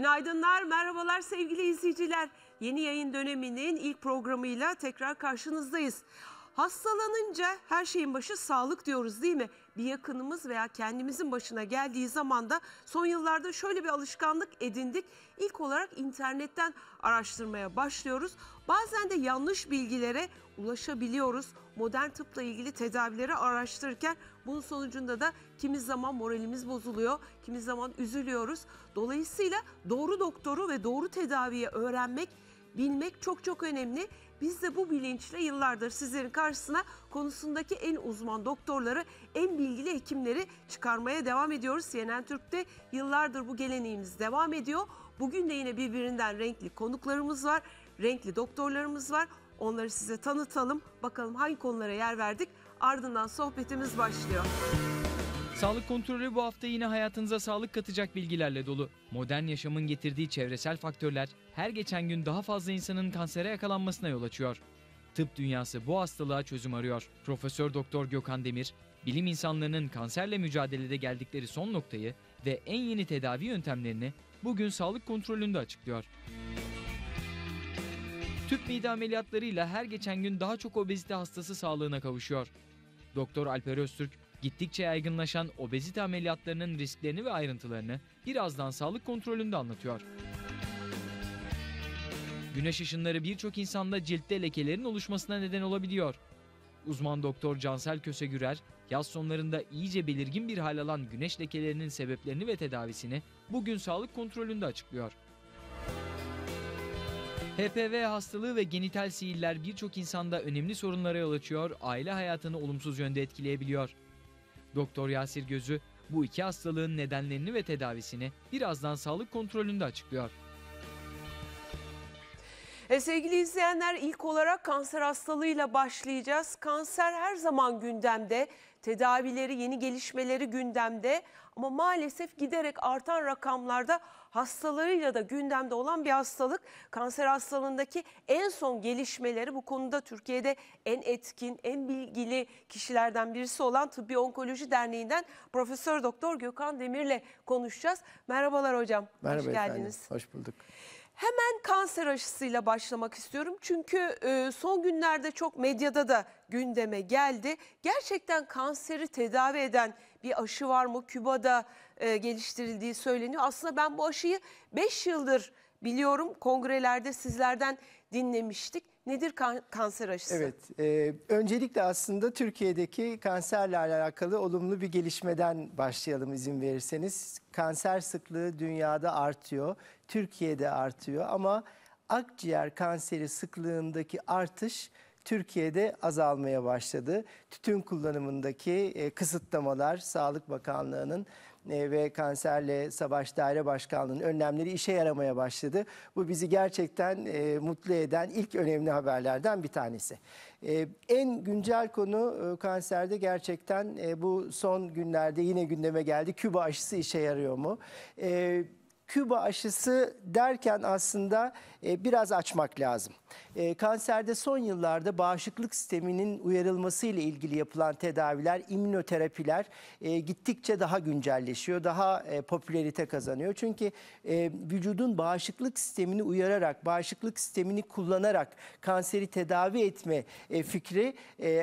Günaydınlar, merhabalar sevgili izleyiciler. Yeni yayın döneminin ilk programıyla tekrar karşınızdayız. Hastalanınca her şeyin başı sağlık diyoruz değil mi? Bir yakınımız veya kendimizin başına geldiği zaman da son yıllarda şöyle bir alışkanlık edindik. İlk olarak internetten araştırmaya başlıyoruz. Bazen de yanlış bilgilere ulaşabiliyoruz. Modern tıpla ilgili tedavileri araştırırken bunun sonucunda da kimi zaman moralimiz bozuluyor, kimi zaman üzülüyoruz. Dolayısıyla doğru doktoru ve doğru tedaviyi öğrenmek, bilmek çok çok önemli. Biz de bu bilinçle yıllardır sizlerin karşısına konusundaki en uzman doktorları, en bilgili hekimleri çıkarmaya devam ediyoruz. CNN Türk'te yıllardır bu geleneğimiz devam ediyor. Bugün de yine birbirinden renkli konuklarımız var, renkli doktorlarımız var. Onları size tanıtalım. Bakalım hangi konulara yer verdik? Ardından sohbetimiz başlıyor. Sağlık kontrolü bu hafta yine hayatınıza sağlık katacak bilgilerle dolu. Modern yaşamın getirdiği çevresel faktörler her geçen gün daha fazla insanın kansere yakalanmasına yol açıyor. Tıp dünyası bu hastalığa çözüm arıyor. Profesör Doktor Gökhan Demir, bilim insanlarının kanserle mücadelede geldikleri son noktayı ve en yeni tedavi yöntemlerini bugün sağlık kontrolünde açıklıyor. Tüp mide ameliyatlarıyla her geçen gün daha çok obezite hastası sağlığına kavuşuyor. Doktor Alper Öztürk gittikçe yaygınlaşan obezite ameliyatlarının risklerini ve ayrıntılarını birazdan sağlık kontrolünde anlatıyor. Güneş ışınları birçok insanda ciltte lekelerin oluşmasına neden olabiliyor. Uzman doktor Cansel Kösegürer, yaz sonlarında iyice belirgin bir hal alan güneş lekelerinin sebeplerini ve tedavisini bugün sağlık kontrolünde açıklıyor. HPV hastalığı ve genital sihirler birçok insanda önemli sorunlara yol açıyor, aile hayatını olumsuz yönde etkileyebiliyor. Doktor Yasir Gözü bu iki hastalığın nedenlerini ve tedavisini birazdan sağlık kontrolünde açıklıyor. E sevgili izleyenler ilk olarak kanser hastalığıyla başlayacağız. Kanser her zaman gündemde, tedavileri, yeni gelişmeleri gündemde ama maalesef giderek artan rakamlarda hastalarıyla da gündemde olan bir hastalık. Kanser hastalığındaki en son gelişmeleri bu konuda Türkiye'de en etkin, en bilgili kişilerden birisi olan Tıbbi Onkoloji Derneği'nden Profesör Doktor Gökhan Demir'le konuşacağız. Merhabalar hocam. Merhaba Hoş geldiniz. Efendim. Hoş bulduk. Hemen kanser aşısıyla başlamak istiyorum. Çünkü e, son günlerde çok medyada da gündeme geldi. Gerçekten kanseri tedavi eden bir aşı var mı? Küba'da e, geliştirildiği söyleniyor. Aslında ben bu aşıyı 5 yıldır biliyorum kongrelerde sizlerden dinlemiştik. Nedir kan kanser aşısı? Evet, e, öncelikle aslında Türkiye'deki kanserle alakalı olumlu bir gelişmeden başlayalım izin verirseniz. Kanser sıklığı dünyada artıyor, Türkiye'de artıyor ama akciğer kanseri sıklığındaki artış Türkiye'de azalmaya başladı. Tütün kullanımındaki e, kısıtlamalar Sağlık Bakanlığı'nın e, ve Kanserle Savaş Daire Başkanlığı'nın önlemleri işe yaramaya başladı. Bu bizi gerçekten e, mutlu eden ilk önemli haberlerden bir tanesi. E, en güncel konu e, kanserde gerçekten e, bu son günlerde yine gündeme geldi. Küba aşısı işe yarıyor mu? E, Küba aşısı derken aslında ee, biraz açmak lazım. Ee, kanserde son yıllarda bağışıklık sisteminin uyarılması ile ilgili yapılan tedaviler, immünoterapiler e, gittikçe daha güncelleşiyor, daha e, popülerite kazanıyor. Çünkü e, vücudun bağışıklık sistemini uyararak, bağışıklık sistemini kullanarak kanseri tedavi etme e, fikri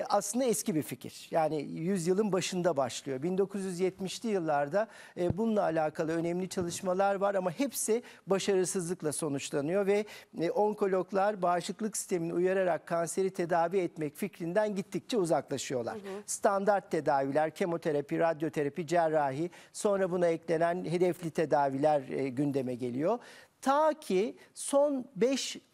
aslında eski bir fikir. Yani yüzyılın başında başlıyor. 1970'li yıllarda e, bununla alakalı önemli çalışmalar var ama hepsi başarısızlıkla sonuçlanıyor ve e, onkologlar bağışıklık sistemini uyararak kanseri tedavi etmek fikrinden gittikçe uzaklaşıyorlar. Hı hı. Standart tedaviler, kemoterapi, radyoterapi, cerrahi, sonra buna eklenen hedefli tedaviler e, gündeme geliyor. Ta ki son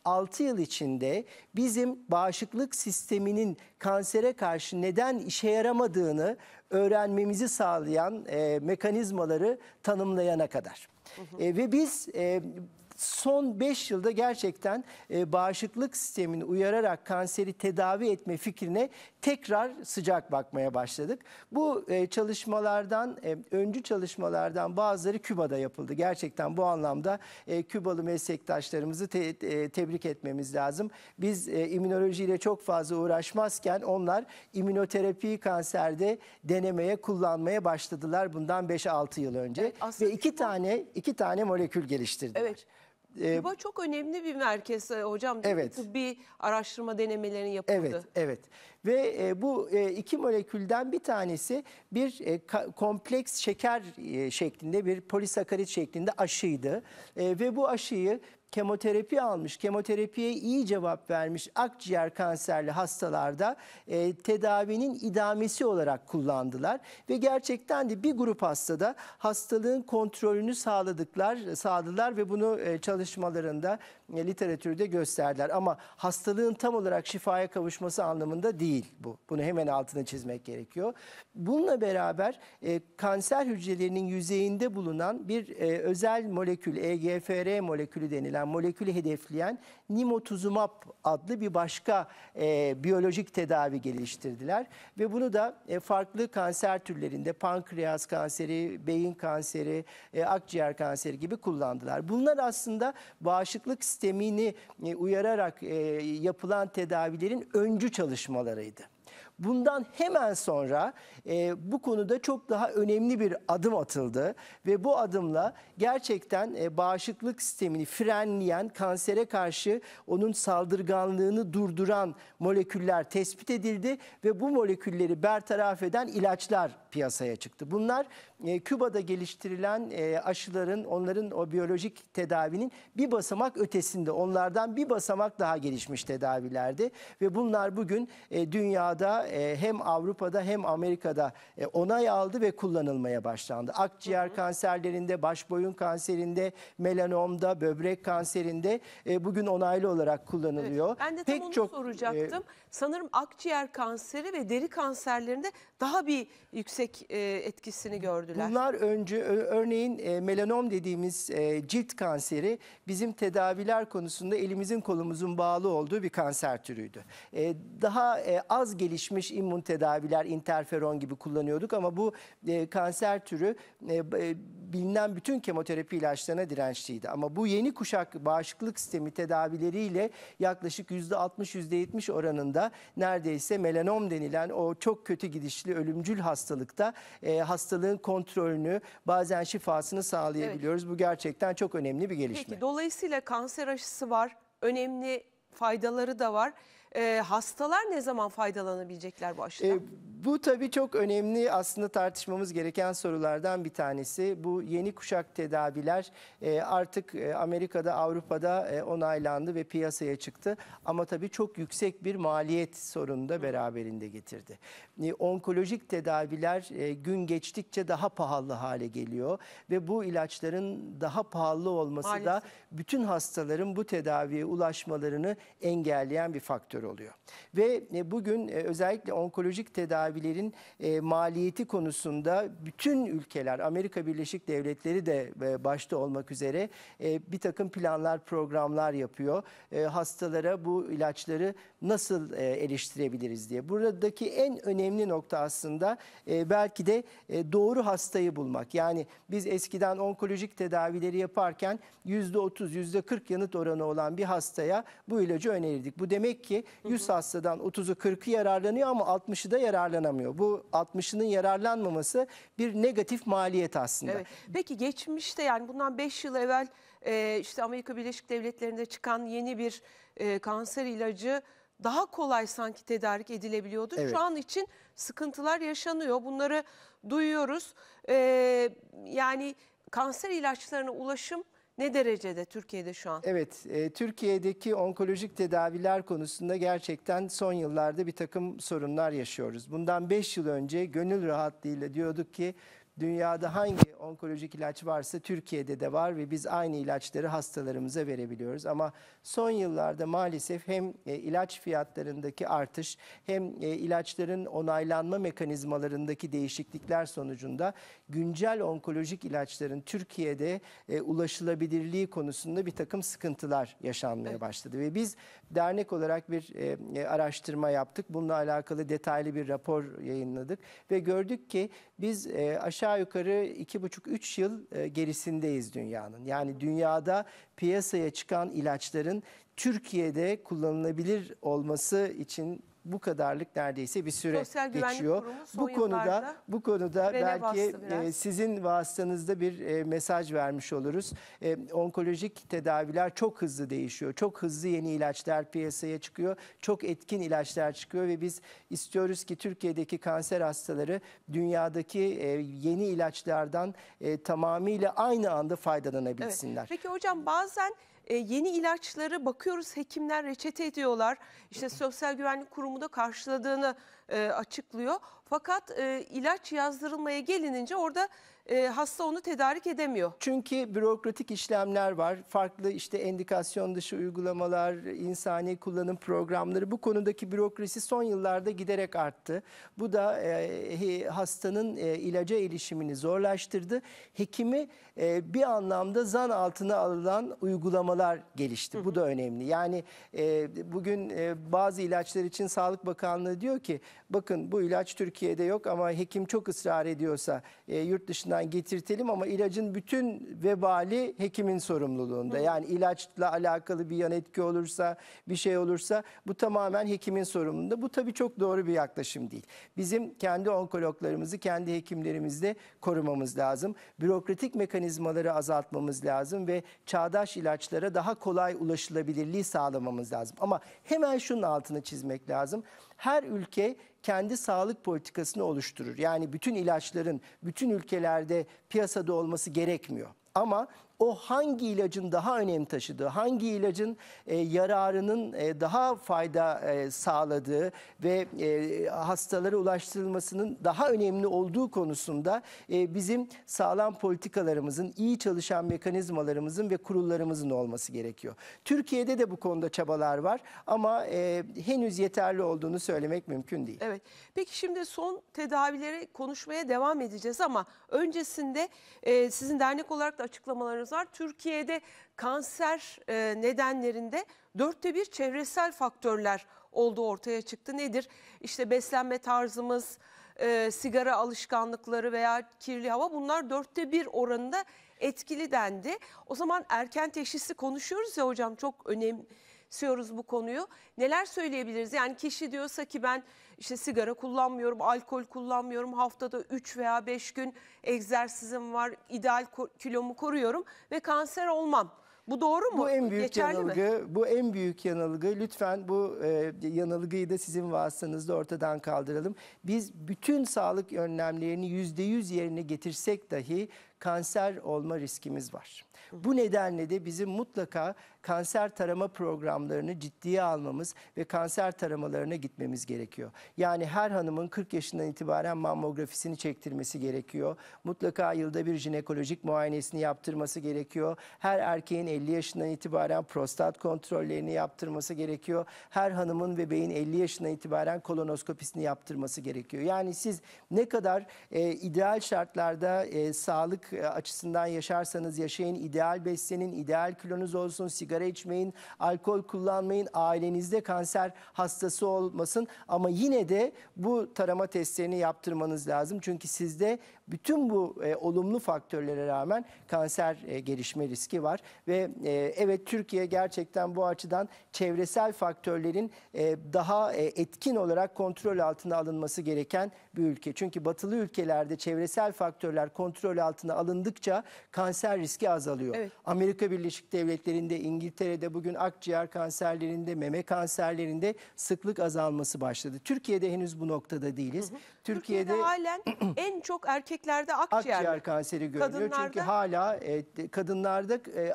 5-6 yıl içinde bizim bağışıklık sisteminin kansere karşı neden işe yaramadığını öğrenmemizi sağlayan e, mekanizmaları tanımlayana kadar. Hı hı. E, ve biz e, son 5 yılda gerçekten e, bağışıklık sistemini uyararak kanseri tedavi etme fikrine tekrar sıcak bakmaya başladık. Bu e, çalışmalardan, e, öncü çalışmalardan bazıları Küba'da yapıldı. Gerçekten bu anlamda e, Kübalı meslektaşlarımızı te, e, tebrik etmemiz lazım. Biz e, immünolojiyle çok fazla uğraşmazken onlar immünoterapiyi kanserde denemeye, kullanmaya başladılar bundan 5-6 yıl önce. Evet, Ve iki tane iki tane molekül geliştirdiler. Evet. Küba ee, çok önemli bir merkez e, hocam. Evet. Tıbbi araştırma denemelerini yapıldı. Evet, evet. Ve e, bu e, iki molekülden bir tanesi bir e, kompleks şeker e, şeklinde bir polisakarit şeklinde aşıydı. E, ve bu aşıyı kemoterapi almış, kemoterapiye iyi cevap vermiş akciğer kanserli hastalarda e, tedavinin idamesi olarak kullandılar. Ve gerçekten de bir grup hastada hastalığın kontrolünü sağladıklar, sağladılar ve bunu e, çalışmalarında e, literatürde gösterdiler. Ama hastalığın tam olarak şifaya kavuşması anlamında değil bu. Bunu hemen altına çizmek gerekiyor. Bununla beraber e, kanser hücrelerinin yüzeyinde bulunan bir e, özel molekül, EGFR molekülü denilen yani molekülü hedefleyen nimotuzumab adlı bir başka e, biyolojik tedavi geliştirdiler. Ve bunu da e, farklı kanser türlerinde pankreas kanseri, beyin kanseri, e, akciğer kanseri gibi kullandılar. Bunlar aslında bağışıklık sistemini e, uyararak e, yapılan tedavilerin öncü çalışmalarıydı. Bundan hemen sonra e, bu konuda çok daha önemli bir adım atıldı ve bu adımla gerçekten e, bağışıklık sistemini frenleyen, kansere karşı onun saldırganlığını durduran moleküller tespit edildi ve bu molekülleri bertaraf eden ilaçlar piyasaya çıktı. Bunlar e, Küba'da geliştirilen e, aşıların, onların o biyolojik tedavinin bir basamak ötesinde, onlardan bir basamak daha gelişmiş tedavilerdi. Ve bunlar bugün e, dünyada e, hem Avrupa'da hem Amerika'da e, onay aldı ve kullanılmaya başlandı. Akciğer hı hı. kanserlerinde, baş boyun kanserinde, melanomda, böbrek kanserinde e, bugün onaylı olarak kullanılıyor. Evet, ben de tam Pek onu çok, e, soracaktım. E, Sanırım akciğer kanseri ve deri kanserlerinde daha bir yüksek e, etkisini gördük gördüler? Bunlar önce örneğin e, melanom dediğimiz e, cilt kanseri bizim tedaviler konusunda elimizin kolumuzun bağlı olduğu bir kanser türüydü. E, daha az gelişmiş immün tedaviler interferon gibi kullanıyorduk ama bu kanser türü bilinen bütün kemoterapi ilaçlarına dirençliydi. Ama bu yeni kuşak bağışıklık sistemi tedavileriyle yaklaşık %60-%70 oranında neredeyse melanom denilen o çok kötü gidişli ölümcül hastalıkta hastalığın kontrol kontrolünü bazen şifasını sağlayabiliyoruz. Evet. Bu gerçekten çok önemli bir gelişme. Peki dolayısıyla kanser aşısı var. Önemli faydaları da var. E, hastalar ne zaman faydalanabilecekler bu aşıdan? E, bu tabii çok önemli aslında tartışmamız gereken sorulardan bir tanesi. Bu yeni kuşak tedaviler e, artık e, Amerika'da, Avrupa'da e, onaylandı ve piyasaya çıktı. Ama tabii çok yüksek bir maliyet sorunu da beraberinde getirdi. E, onkolojik tedaviler e, gün geçtikçe daha pahalı hale geliyor ve bu ilaçların daha pahalı olması Maalesef. da bütün hastaların bu tedaviye ulaşmalarını engelleyen bir faktör böyle oluyor. Ve e, bugün e, özellikle onkolojik tedavilerin e, maliyeti konusunda bütün ülkeler, Amerika Birleşik Devletleri de başta olmak üzere bir takım planlar, programlar yapıyor. Hastalara bu ilaçları nasıl eleştirebiliriz diye. Buradaki en önemli nokta aslında belki de doğru hastayı bulmak. Yani biz eskiden onkolojik tedavileri yaparken %30, %40 yanıt oranı olan bir hastaya bu ilacı önerirdik. Bu demek ki 100 hastadan 30'u 40'ı yararlanıyor ama 60'ı da yararlanamıyor. Bu 60'ının yararlanmaması bir negatif maliyet aslında. Evet. Peki geçmişte yani bundan 5 yıl evvel e, işte Amerika Birleşik Devletleri'nde çıkan yeni bir e, kanser ilacı daha kolay sanki tedarik edilebiliyordu. Evet. Şu an için sıkıntılar yaşanıyor. Bunları duyuyoruz. Ee, yani kanser ilaçlarına ulaşım ne derecede Türkiye'de şu an? Evet, e, Türkiye'deki onkolojik tedaviler konusunda gerçekten son yıllarda bir takım sorunlar yaşıyoruz. Bundan 5 yıl önce gönül rahatlığıyla diyorduk ki Dünyada hangi onkolojik ilaç varsa Türkiye'de de var ve biz aynı ilaçları hastalarımıza verebiliyoruz. Ama son yıllarda maalesef hem e, ilaç fiyatlarındaki artış hem e, ilaçların onaylanma mekanizmalarındaki değişiklikler sonucunda güncel onkolojik ilaçların Türkiye'de e, ulaşılabilirliği konusunda bir takım sıkıntılar yaşanmaya başladı. Ve biz dernek olarak bir e, e, araştırma yaptık. Bununla alakalı detaylı bir rapor yayınladık ve gördük ki biz e, aşağı yukarı 2,5-3 yıl e, gerisindeyiz dünyanın. Yani dünyada piyasaya çıkan ilaçların Türkiye'de kullanılabilir olması için bu kadarlık neredeyse bir süre Sosyal geçiyor. Bu konuda bu konuda belki e, sizin vasıtanızda bir e, mesaj vermiş oluruz. E, onkolojik tedaviler çok hızlı değişiyor. Çok hızlı yeni ilaçlar piyasaya çıkıyor. Çok etkin ilaçlar çıkıyor ve biz istiyoruz ki Türkiye'deki kanser hastaları dünyadaki e, yeni ilaçlardan e, tamamıyla aynı anda faydalanabilsinler. Evet. Peki hocam bazen e, yeni ilaçları bakıyoruz hekimler reçete ediyorlar. İşte Sosyal Güvenlik Kurumu da karşıladığını e, açıklıyor. Fakat e, ilaç yazdırılmaya gelinince orada e, hasta onu tedarik edemiyor. Çünkü bürokratik işlemler var. Farklı işte endikasyon dışı uygulamalar, insani kullanım programları bu konudaki bürokrasi son yıllarda giderek arttı. Bu da e, hastanın e, ilaca erişimini zorlaştırdı. Hekimi e, bir anlamda zan altına alınan uygulamalar gelişti. Bu da önemli. Yani e, bugün e, bazı ilaçlar için Sağlık Bakanlığı diyor ki bakın bu ilaç Türkiye'de yok ama hekim çok ısrar ediyorsa e, yurt dışında yurtlarından getirtelim ama ilacın bütün vebali hekimin sorumluluğunda. Hı. Yani ilaçla alakalı bir yan etki olursa, bir şey olursa bu tamamen hekimin sorumluluğunda. Bu tabii çok doğru bir yaklaşım değil. Bizim kendi onkologlarımızı, kendi hekimlerimizle korumamız lazım. Bürokratik mekanizmaları azaltmamız lazım ve çağdaş ilaçlara daha kolay ulaşılabilirliği sağlamamız lazım. Ama hemen şunun altını çizmek lazım her ülke kendi sağlık politikasını oluşturur. Yani bütün ilaçların bütün ülkelerde piyasada olması gerekmiyor. Ama o hangi ilacın daha önem taşıdığı, hangi ilacın e, yararının e, daha fayda e, sağladığı ve e, hastalara ulaştırılmasının daha önemli olduğu konusunda e, bizim sağlam politikalarımızın, iyi çalışan mekanizmalarımızın ve kurullarımızın olması gerekiyor. Türkiye'de de bu konuda çabalar var ama e, henüz yeterli olduğunu söylemek mümkün değil. Evet. Peki şimdi son tedavileri konuşmaya devam edeceğiz ama öncesinde e, sizin dernek olarak da açıklamalarınız cihazlar Türkiye'de kanser e, nedenlerinde dörtte bir çevresel faktörler olduğu ortaya çıktı. Nedir? İşte beslenme tarzımız, e, sigara alışkanlıkları veya kirli hava bunlar dörtte bir oranında etkili dendi. O zaman erken teşhisi konuşuyoruz ya hocam çok önemli önemsiyoruz bu konuyu. Neler söyleyebiliriz? Yani kişi diyorsa ki ben işte sigara kullanmıyorum, alkol kullanmıyorum, haftada 3 veya 5 gün egzersizim var, ideal kilomu koruyorum ve kanser olmam. Bu doğru mu? Bu en büyük Geçerli yanılgı. Mi? Bu en büyük yanılgı. Lütfen bu e, yanılgıyı da sizin vasıtanızda ortadan kaldıralım. Biz bütün sağlık önlemlerini %100 yerine getirsek dahi kanser olma riskimiz var. Bu nedenle de bizim mutlaka kanser tarama programlarını ciddiye almamız ve kanser taramalarına gitmemiz gerekiyor. Yani her hanımın 40 yaşından itibaren mammografisini çektirmesi gerekiyor. Mutlaka yılda bir jinekolojik muayenesini yaptırması gerekiyor. Her erkeğin 50 yaşından itibaren prostat kontrollerini yaptırması gerekiyor. Her hanımın ve beyin 50 yaşından itibaren kolonoskopisini yaptırması gerekiyor. Yani siz ne kadar e, ideal şartlarda e, sağlık e, açısından yaşarsanız yaşayın, ideal beslenin, ideal kilonuz olsun, sigara sigara içmeyin, alkol kullanmayın, ailenizde kanser hastası olmasın. Ama yine de bu tarama testlerini yaptırmanız lazım. Çünkü sizde bütün bu e, olumlu faktörlere rağmen kanser e, gelişme riski var ve e, evet Türkiye gerçekten bu açıdan çevresel faktörlerin e, daha e, etkin olarak kontrol altına alınması gereken bir ülke. Çünkü batılı ülkelerde çevresel faktörler kontrol altına alındıkça kanser riski azalıyor. Evet. Amerika Birleşik Devletleri'nde, İngiltere'de bugün akciğer kanserlerinde, meme kanserlerinde sıklık azalması başladı. Türkiye'de henüz bu noktada değiliz. Hı hı. Türkiye'de, Türkiye'de halen en çok erkeklerde akciğer, akciğer kanseri görülüyor. Kadınlarda... Çünkü hala e, kadınlarda e,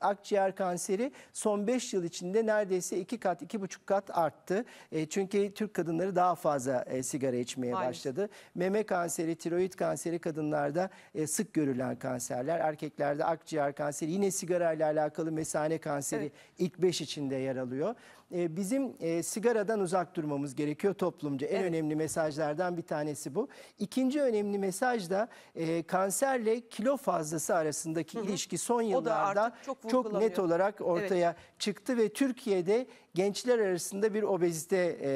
akciğer kanseri son 5 yıl içinde neredeyse 2 kat, 2,5 kat arttı. E, çünkü Türk kadınları daha fazla e, sigara içmeye Aynen. başladı. Meme kanseri, tiroid kanseri kadınlarda e, sık görülen kanserler. Erkeklerde akciğer kanseri, yine sigara ile alakalı mesane kanseri evet. ilk 5 içinde yer alıyor e, bizim e, sigaradan uzak durmamız gerekiyor toplumca. En evet. önemli mesajlardan bir tanesi bu. İkinci önemli mesaj da e, kanserle kilo fazlası arasındaki Hı -hı. ilişki son yıllarda çok, çok net olarak ortaya evet. çıktı ve Türkiye'de gençler arasında bir obezite e,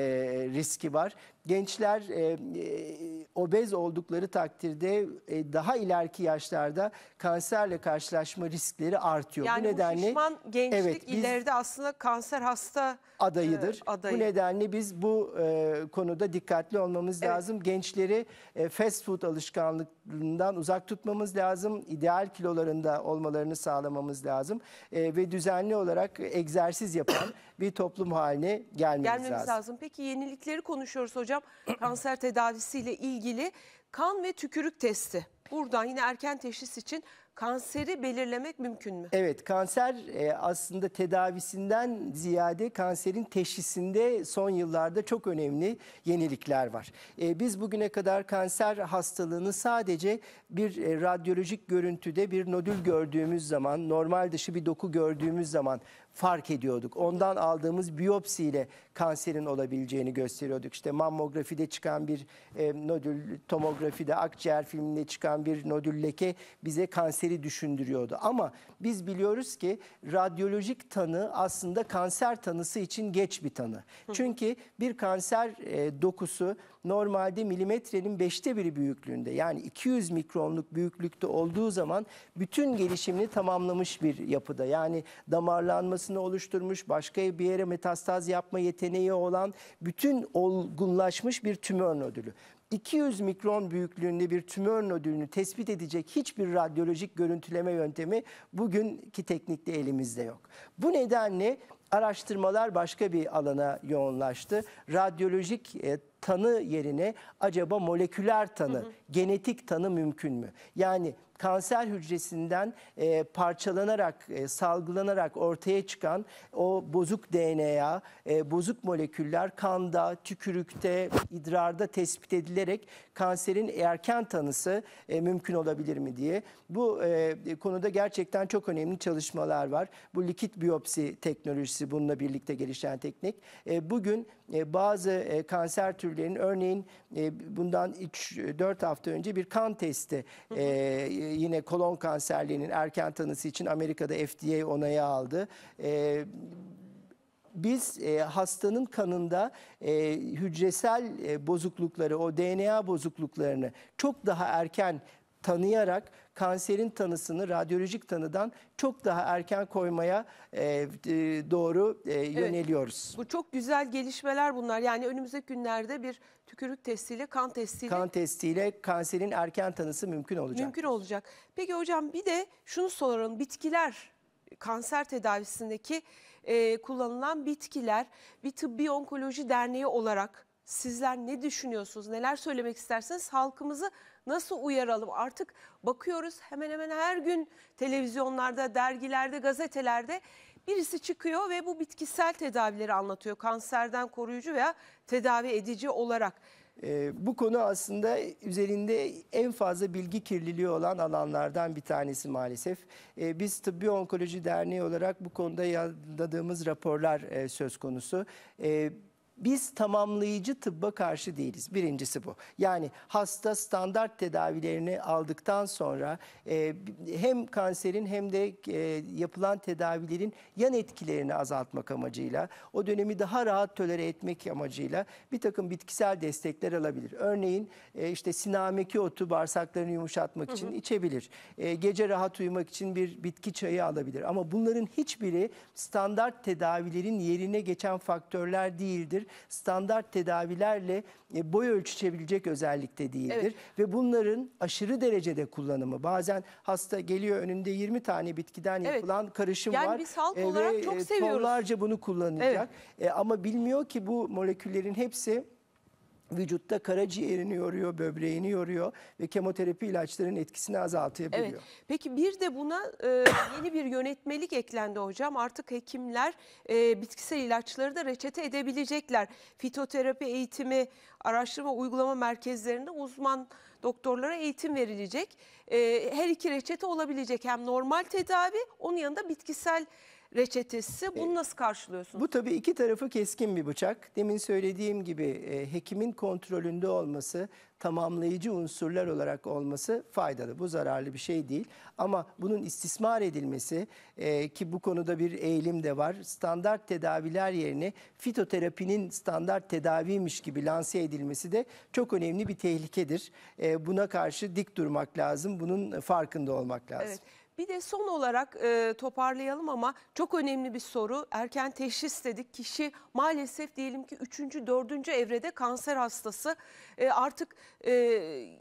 riski var. Gençler e, e obez oldukları takdirde e, daha ileriki yaşlarda kanserle karşılaşma riskleri artıyor. Yani bu nedenle şişman gençlik evet, ileride aslında kanser hasta e, adayıdır. E, adayı. Bu nedenle biz bu e, konuda dikkatli olmamız evet. lazım. Gençleri e, fast food alışkanlıklarından uzak tutmamız lazım. İdeal kilolarında olmalarını sağlamamız lazım. E, ve düzenli olarak egzersiz yapan bir toplum haline gelmemiz, gelmemiz lazım. lazım. Peki yenilikleri konuşuyoruz hocam. Kanser tedavisiyle ilgili ilgili kan ve tükürük testi. Buradan yine erken teşhis için kanseri belirlemek mümkün mü? Evet kanser e, aslında tedavisinden ziyade kanserin teşhisinde son yıllarda çok önemli yenilikler var. E, biz bugüne kadar kanser hastalığını sadece bir e, radyolojik görüntüde bir nodül gördüğümüz zaman normal dışı bir doku gördüğümüz zaman fark ediyorduk. Ondan aldığımız biyopsiyle kanserin olabileceğini gösteriyorduk. İşte mammografide çıkan bir e, nodül, tomografide akciğer filminde çıkan bir nodül leke bize kanseri düşündürüyordu. Ama biz biliyoruz ki radyolojik tanı aslında kanser tanısı için geç bir tanı. Çünkü bir kanser e, dokusu normalde milimetrenin beşte biri büyüklüğünde yani 200 mikronluk büyüklükte olduğu zaman bütün gelişimini tamamlamış bir yapıda. Yani damarlanmasını oluşturmuş, başka bir yere metastaz yapma yeteneği olan bütün olgunlaşmış bir tümör nodülü. 200 mikron büyüklüğünde bir tümör nodülünü tespit edecek hiçbir radyolojik görüntüleme yöntemi bugünkü teknikte elimizde yok. Bu nedenle araştırmalar başka bir alana yoğunlaştı. Radyolojik e, tanı yerine acaba moleküler tanı, hı hı. genetik tanı mümkün mü? Yani kanser hücresinden e, parçalanarak, e, salgılanarak ortaya çıkan o bozuk DNA, e, bozuk moleküller kanda, tükürükte, idrarda tespit edilerek kanserin erken tanısı e, mümkün olabilir mi diye. Bu e, konuda gerçekten çok önemli çalışmalar var. Bu likit biyopsi teknolojisi bununla birlikte gelişen teknik. E, bugün e, bazı e, kanser türlerinin örneğin e, bundan 3-4 hafta önce bir kan testi e, yine kolon kanserliğinin erken tanısı için Amerika'da FDA onayı aldı. E, biz e, hastanın kanında e, hücresel e, bozuklukları, o DNA bozukluklarını çok daha erken tanıyarak kanserin tanısını radyolojik tanıdan çok daha erken koymaya e, e, doğru e, yöneliyoruz. Evet, bu çok güzel gelişmeler bunlar. Yani önümüzdeki günlerde bir tükürük testiyle, kan testiyle kan testiyle kanserin erken tanısı mümkün olacak. Mümkün olacak. Peki hocam bir de şunu soralım. Bitkiler kanser tedavisindeki e, kullanılan bitkiler bir tıbbi onkoloji derneği olarak sizler ne düşünüyorsunuz? Neler söylemek istersiniz? Halkımızı nasıl uyaralım? Artık bakıyoruz hemen hemen her gün televizyonlarda, dergilerde, gazetelerde birisi çıkıyor ve bu bitkisel tedavileri anlatıyor. Kanserden koruyucu veya tedavi edici olarak. Ee, bu konu aslında üzerinde en fazla bilgi kirliliği olan alanlardan bir tanesi maalesef. Ee, biz Tıbbi Onkoloji Derneği olarak bu konuda yayınladığımız raporlar e, söz konusu. Ee, biz tamamlayıcı tıbba karşı değiliz. Birincisi bu. Yani hasta standart tedavilerini aldıktan sonra e, hem kanserin hem de e, yapılan tedavilerin yan etkilerini azaltmak amacıyla, o dönemi daha rahat tölere etmek amacıyla bir takım bitkisel destekler alabilir. Örneğin e, işte sinameki otu bağırsaklarını yumuşatmak hı hı. için içebilir. E, gece rahat uyumak için bir bitki çayı alabilir. Ama bunların hiçbiri standart tedavilerin yerine geçen faktörler değildir değildir. Standart tedavilerle e, boy ölçüşebilecek özellikte değildir. Evet. Ve bunların aşırı derecede kullanımı bazen hasta geliyor önünde 20 tane bitkiden evet. yapılan karışım yani var. Yani biz halk e, olarak ve, çok e, seviyoruz. Tonlarca bunu kullanacak. Evet. E, ama bilmiyor ki bu moleküllerin hepsi vücutta karaciğerini yoruyor, böbreğini yoruyor ve kemoterapi ilaçlarının etkisini azaltabiliyor. Evet. Peki bir de buna e, yeni bir yönetmelik eklendi hocam. Artık hekimler e, bitkisel ilaçları da reçete edebilecekler. Fitoterapi eğitimi, araştırma uygulama merkezlerinde uzman doktorlara eğitim verilecek. E, her iki reçete olabilecek. Hem normal tedavi, onun yanında bitkisel reçetesi. Bunu e, nasıl karşılıyorsunuz? Bu tabii iki tarafı keskin bir bıçak. Demin söylediğim gibi e, hekimin kontrolünde olması, tamamlayıcı unsurlar olarak olması faydalı. Bu zararlı bir şey değil. Ama bunun istismar edilmesi e, ki bu konuda bir eğilim de var. Standart tedaviler yerine fitoterapinin standart tedaviymiş gibi lanse edilmesi de çok önemli bir tehlikedir. buna karşı dik durmak lazım. Bunun farkında olmak lazım. Evet. Bir de son olarak e, toparlayalım ama çok önemli bir soru. Erken teşhis dedik. Kişi maalesef diyelim ki 3. 4. evrede kanser hastası. E, artık e,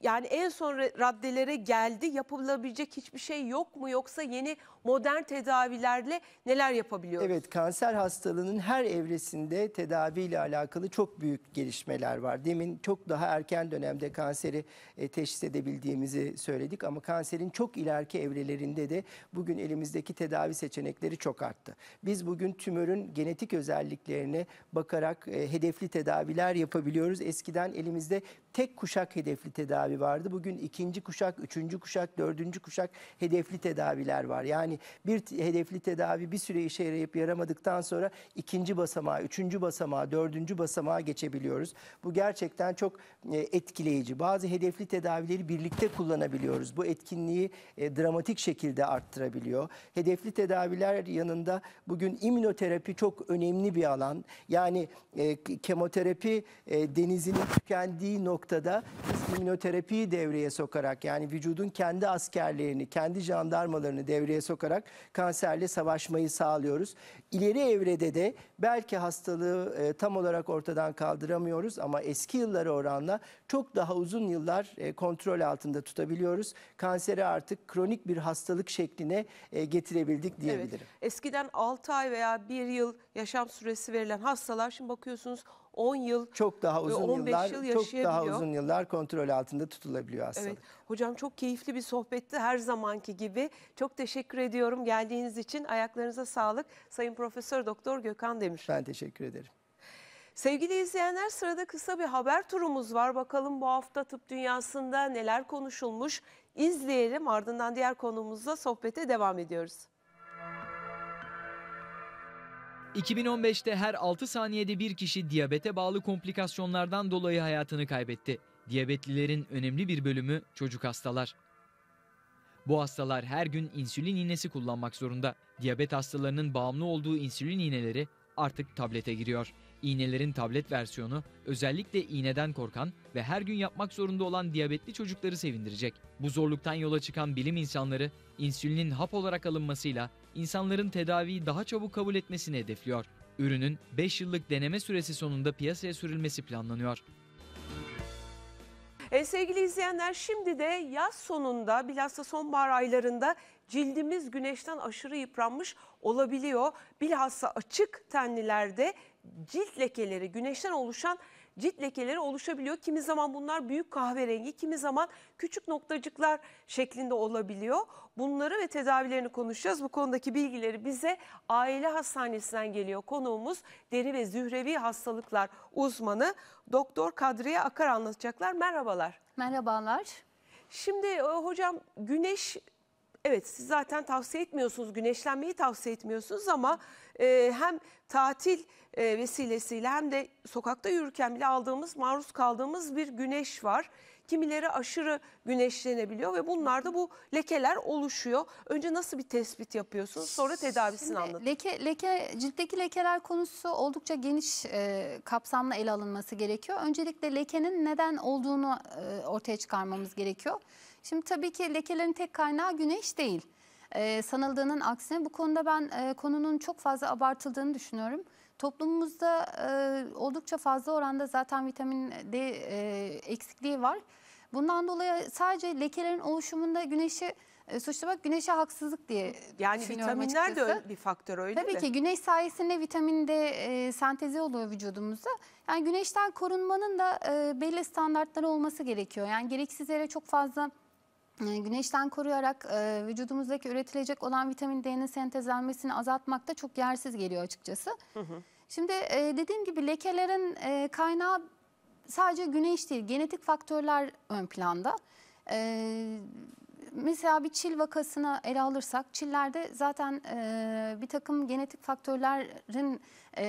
yani en son raddelere geldi. Yapılabilecek hiçbir şey yok mu yoksa yeni modern tedavilerle neler yapabiliyoruz? Evet kanser hastalığının her evresinde tedaviyle alakalı çok büyük gelişmeler var. Demin çok daha erken dönemde kanseri e, teşhis edebildiğimizi söyledik ama kanserin çok ileriki evrelerinde de bugün elimizdeki tedavi seçenekleri çok arttı. Biz bugün tümörün genetik özelliklerine bakarak e, hedefli tedaviler yapabiliyoruz. Eskiden elimizde tek kuşak hedefli tedavi vardı. Bugün ikinci kuşak, üçüncü kuşak, dördüncü kuşak hedefli tedaviler var. Yani yani bir hedefli tedavi bir süre işe yarayıp yaramadıktan sonra ikinci basamağa, üçüncü basamağa, dördüncü basamağa geçebiliyoruz. Bu gerçekten çok e, etkileyici. Bazı hedefli tedavileri birlikte kullanabiliyoruz. Bu etkinliği e, dramatik şekilde arttırabiliyor. Hedefli tedaviler yanında bugün immünoterapi çok önemli bir alan. Yani e, kemoterapi denizinin tükendiği noktada biz immünoterapiyi devreye sokarak yani vücudun kendi askerlerini, kendi jandarmalarını devreye sokarak sokarak kanserle savaşmayı sağlıyoruz. İleri evrede de belki hastalığı e, tam olarak ortadan kaldıramıyoruz ama eski yıllara oranla çok daha uzun yıllar e, kontrol altında tutabiliyoruz. Kanseri artık kronik bir hastalık şekline e, getirebildik diyebilirim. Evet. Eskiden 6 ay veya 1 yıl yaşam süresi verilen hastalar şimdi bakıyorsunuz 10 yıl çok daha uzun 15 yıllar yıl çok daha uzun yıllar kontrol altında tutulabiliyor hastalık. Evet. Hocam çok keyifli bir sohbetti her zamanki gibi. Çok teşekkür ediyorum geldiğiniz için. Ayaklarınıza sağlık. Sayın Profesör Doktor Gökhan Demir. Ben teşekkür ederim. Sevgili izleyenler sırada kısa bir haber turumuz var. Bakalım bu hafta tıp dünyasında neler konuşulmuş izleyelim ardından diğer konumuzla sohbete devam ediyoruz. 2015'te her 6 saniyede bir kişi diyabete bağlı komplikasyonlardan dolayı hayatını kaybetti. Diyabetlilerin önemli bir bölümü çocuk hastalar. Bu hastalar her gün insülin iğnesi kullanmak zorunda. Diyabet hastalarının bağımlı olduğu insülin iğneleri artık tablete giriyor. İğnelerin tablet versiyonu özellikle iğneden korkan ve her gün yapmak zorunda olan diyabetli çocukları sevindirecek. Bu zorluktan yola çıkan bilim insanları Insülinin hap olarak alınmasıyla insanların tedaviyi daha çabuk kabul etmesini hedefliyor. Ürünün 5 yıllık deneme süresi sonunda piyasaya sürülmesi planlanıyor. E, sevgili izleyenler şimdi de yaz sonunda bilhassa sonbahar aylarında cildimiz güneşten aşırı yıpranmış olabiliyor. Bilhassa açık tenlilerde cilt lekeleri güneşten oluşan cilt lekeleri oluşabiliyor. Kimi zaman bunlar büyük kahverengi, kimi zaman küçük noktacıklar şeklinde olabiliyor. Bunları ve tedavilerini konuşacağız. Bu konudaki bilgileri bize aile hastanesinden geliyor. Konuğumuz deri ve zührevi hastalıklar uzmanı Doktor Kadriye Akar anlatacaklar. Merhabalar. Merhabalar. Şimdi e, hocam güneş evet siz zaten tavsiye etmiyorsunuz, güneşlenmeyi tavsiye etmiyorsunuz ama e, hem tatil e, vesilesiyle hem de sokakta yürürken bile aldığımız, maruz kaldığımız bir güneş var. Kimileri aşırı güneşlenebiliyor ve bunlarda bu lekeler oluşuyor. Önce nasıl bir tespit yapıyorsunuz sonra tedavisini Şimdi, anlatın. Leke, leke, ciltteki lekeler konusu oldukça geniş e, kapsamla ele alınması gerekiyor. Öncelikle lekenin neden olduğunu e, ortaya çıkarmamız gerekiyor. Şimdi tabii ki lekelerin tek kaynağı güneş değil. E, sanıldığının aksine bu konuda ben e, konunun çok fazla abartıldığını düşünüyorum. Toplumumuzda e, oldukça fazla oranda zaten vitamin D e, eksikliği var. Bundan dolayı sadece lekelerin oluşumunda güneşi e, suçlamak güneşe haksızlık diye yani vitaminler açıkçası. de bir faktör öyle Tabii mi? ki güneş sayesinde vitamin D e, sentezi oluyor vücudumuzda. Yani güneşten korunmanın da e, belli standartları olması gerekiyor. Yani gereksiz yere çok fazla ee, güneşten koruyarak e, vücudumuzdaki üretilecek olan vitamin D'nin sentezlenmesini azaltmak da çok yersiz geliyor açıkçası. Hı hı. Şimdi e, dediğim gibi lekelerin e, kaynağı sadece güneş değil genetik faktörler ön planda. E, mesela bir çil vakasını ele alırsak çillerde zaten e, bir takım genetik faktörlerin e,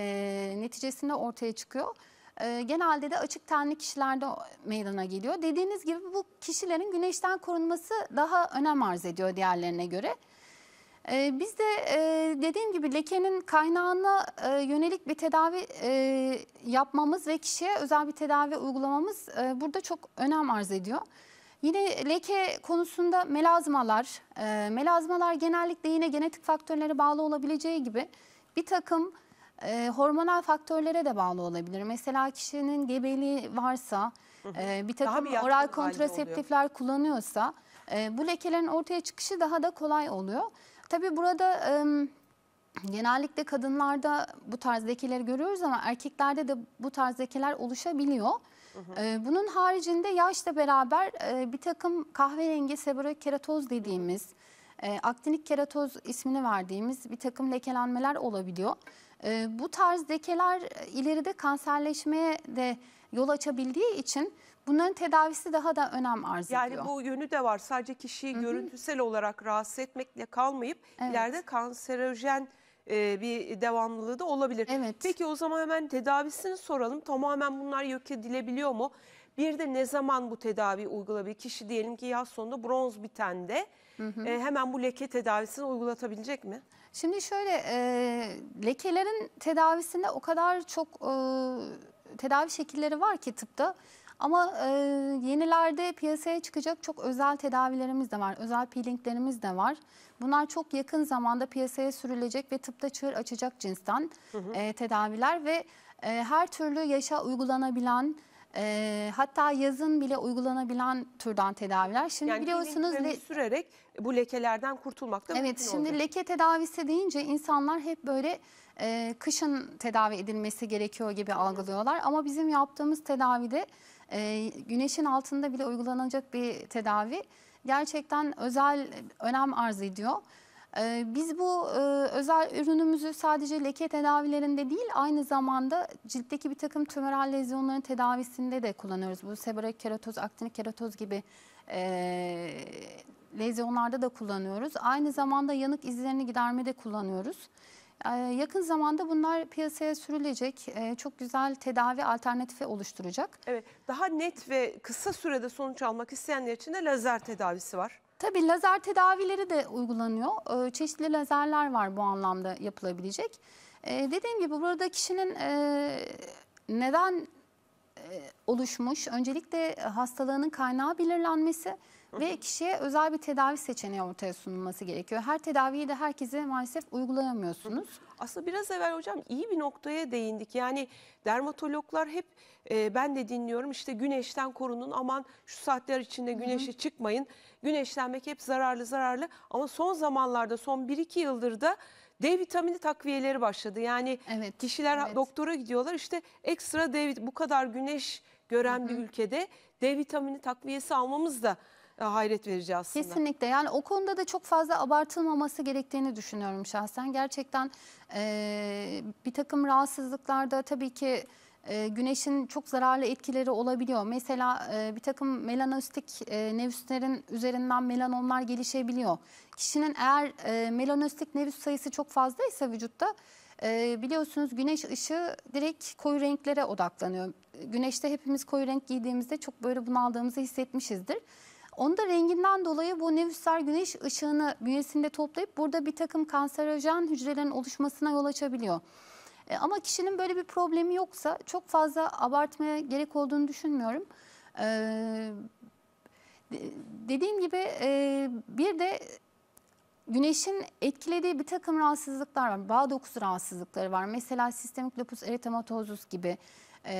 neticesinde ortaya çıkıyor. Ee, genelde de açık tenli kişilerde meydana geliyor. Dediğiniz gibi bu kişilerin güneşten korunması daha önem arz ediyor diğerlerine göre. E, biz de e, dediğim gibi lekenin kaynağına e, yönelik bir tedavi e, yapmamız ve kişiye özel bir tedavi uygulamamız burada çok önem arz ediyor. Yine leke konusunda melazmalar, e, melazmalar genellikle yine genetik faktörlere bağlı olabileceği gibi bir takım e, hormonal faktörlere de bağlı olabilir. Mesela kişinin gebeliği varsa, E, bir takım bir oral kontraseptifler kullanıyorsa e, bu lekelerin ortaya çıkışı daha da kolay oluyor. Tabii burada e, genellikle kadınlarda bu tarz lekeleri görüyoruz ama erkeklerde de bu tarz lekeler oluşabiliyor. Bunun haricinde yaşla beraber bir takım kahverengi keratoz dediğimiz, hı aktinik keratoz ismini verdiğimiz bir takım lekelenmeler olabiliyor. E, bu tarz lekeler e, ileride kanserleşmeye de yol açabildiği için bunların tedavisi daha da önem arz ediyor. Yani bu yönü de var. Sadece kişiyi Hı -hı. görüntüsel olarak rahatsız etmekle kalmayıp evet. ileride kanserojen e, bir devamlılığı da olabilir. Evet. Peki o zaman hemen tedavisini soralım. Tamamen bunlar yok edilebiliyor mu? Bir de ne zaman bu tedavi uygulayabilir? Kişi diyelim ki yaz sonunda bronz bitende hı hı. E, hemen bu leke tedavisini uygulatabilecek mi? Şimdi şöyle e, lekelerin tedavisinde o kadar çok e, tedavi şekilleri var ki tıpta. Ama e, yenilerde piyasaya çıkacak çok özel tedavilerimiz de var. Özel peelinglerimiz de var. Bunlar çok yakın zamanda piyasaya sürülecek ve tıpta çığır açacak cinsten hı hı. E, tedaviler ve e, her türlü yaşa uygulanabilen e, hatta yazın bile uygulanabilen türden tedaviler. Şimdi yani biliyorsunuz le- sürerek bu lekelerden kurtulmak da Evet şimdi olacak. leke tedavisi deyince insanlar hep böyle e, kışın tedavi edilmesi gerekiyor gibi algılıyorlar. Ama bizim yaptığımız tedavide e, güneşin altında bile uygulanacak bir tedavi gerçekten özel önem arz ediyor. Ee, biz bu e, özel ürünümüzü sadece leke tedavilerinde değil aynı zamanda ciltteki bir takım tümöral lezyonların tedavisinde de kullanıyoruz. Bu seborreik keratoz, aktinik keratoz gibi e, lezyonlarda da kullanıyoruz. Aynı zamanda yanık izlerini gidermede kullanıyoruz. Ee, yakın zamanda bunlar piyasaya sürülecek. E, çok güzel tedavi alternatifi oluşturacak. Evet, daha net ve kısa sürede sonuç almak isteyenler için de lazer tedavisi var. Tabii lazer tedavileri de uygulanıyor. Ee, çeşitli lazerler var bu anlamda yapılabilecek. Ee, dediğim gibi burada kişinin e, neden e, oluşmuş öncelikle hastalığının kaynağı belirlenmesi ve kişiye özel bir tedavi seçeneği ortaya sunulması gerekiyor. Her tedaviyi de herkese maalesef uygulayamıyorsunuz. Aslında biraz evvel hocam iyi bir noktaya değindik. Yani dermatologlar hep e, ben de dinliyorum işte güneşten korunun aman şu saatler içinde güneşe Hı -hı. çıkmayın. Güneşlenmek hep zararlı zararlı ama son zamanlarda son 1-2 yıldır da D vitamini takviyeleri başladı. Yani evet, kişiler evet. doktora gidiyorlar işte ekstra D bu kadar güneş gören Hı -hı. bir ülkede D vitamini takviyesi almamız da e, hayret verici aslında. Kesinlikle yani o konuda da çok fazla abartılmaması gerektiğini düşünüyorum şahsen. Gerçekten e, bir takım rahatsızlıklarda tabii ki e, güneşin çok zararlı etkileri olabiliyor. Mesela e, bir takım melanostik e, nevüslerin üzerinden melanomlar gelişebiliyor. Kişinin eğer e, melanostik nevüs sayısı çok fazlaysa vücutta e, biliyorsunuz güneş ışığı direkt koyu renklere odaklanıyor. Güneşte hepimiz koyu renk giydiğimizde çok böyle bunaldığımızı hissetmişizdir. Onda renginden dolayı bu nevüsler güneş ışığını bünyesinde toplayıp burada bir takım kanserojen hücrelerin oluşmasına yol açabiliyor. E, ama kişinin böyle bir problemi yoksa çok fazla abartmaya gerek olduğunu düşünmüyorum. E, dediğim gibi e, bir de güneşin etkilediği bir takım rahatsızlıklar var. Bağ dokusu rahatsızlıkları var. Mesela sistemik lupus eritematozus gibi ee,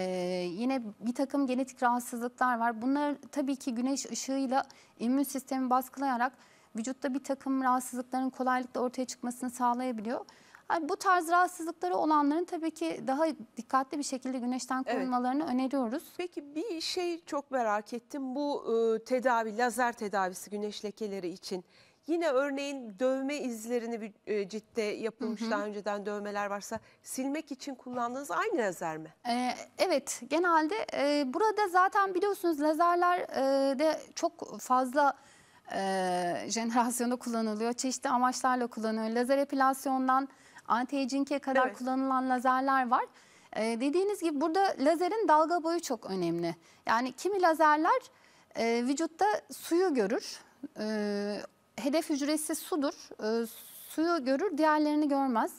yine bir takım genetik rahatsızlıklar var. Bunlar tabii ki güneş ışığıyla immün sistemi baskılayarak vücutta bir takım rahatsızlıkların kolaylıkla ortaya çıkmasını sağlayabiliyor. Yani bu tarz rahatsızlıkları olanların tabii ki daha dikkatli bir şekilde güneşten korunmalarını evet. öneriyoruz. Peki bir şey çok merak ettim. Bu e, tedavi, lazer tedavisi güneş lekeleri için Yine örneğin dövme izlerini bir e, ciltte yapılmış hı hı. daha önceden dövmeler varsa silmek için kullandığınız aynı lazer mi? Ee, evet genelde e, burada zaten biliyorsunuz lazerler e, de çok fazla e, jenerasyonda kullanılıyor. Çeşitli amaçlarla kullanılıyor. Lazer epilasyondan anti-aging'e kadar evet. kullanılan lazerler var. Ee, dediğiniz gibi burada lazerin dalga boyu çok önemli. Yani kimi lazerler e, vücutta suyu görür. E, hedef hücresi sudur. E, suyu görür, diğerlerini görmez.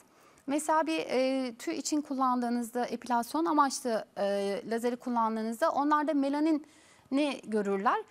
Mesela bir e, tüy için kullandığınızda epilasyon amaçlı e, lazeri kullandığınızda onlar da melanini görürler.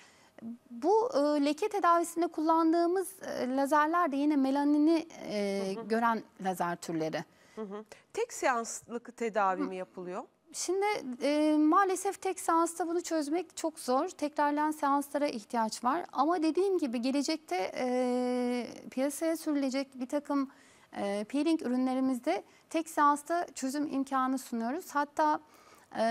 Bu e, leke tedavisinde kullandığımız e, lazerler de yine melanini e, hı hı. gören lazer türleri. Hı hı. Tek seanslık tedavi hı. mi yapılıyor? Şimdi e, maalesef tek seansta bunu çözmek çok zor. Tekrarlayan seanslara ihtiyaç var. Ama dediğim gibi gelecekte e, piyasaya sürülecek bir takım e, peeling ürünlerimizde tek seansta çözüm imkanı sunuyoruz. Hatta e,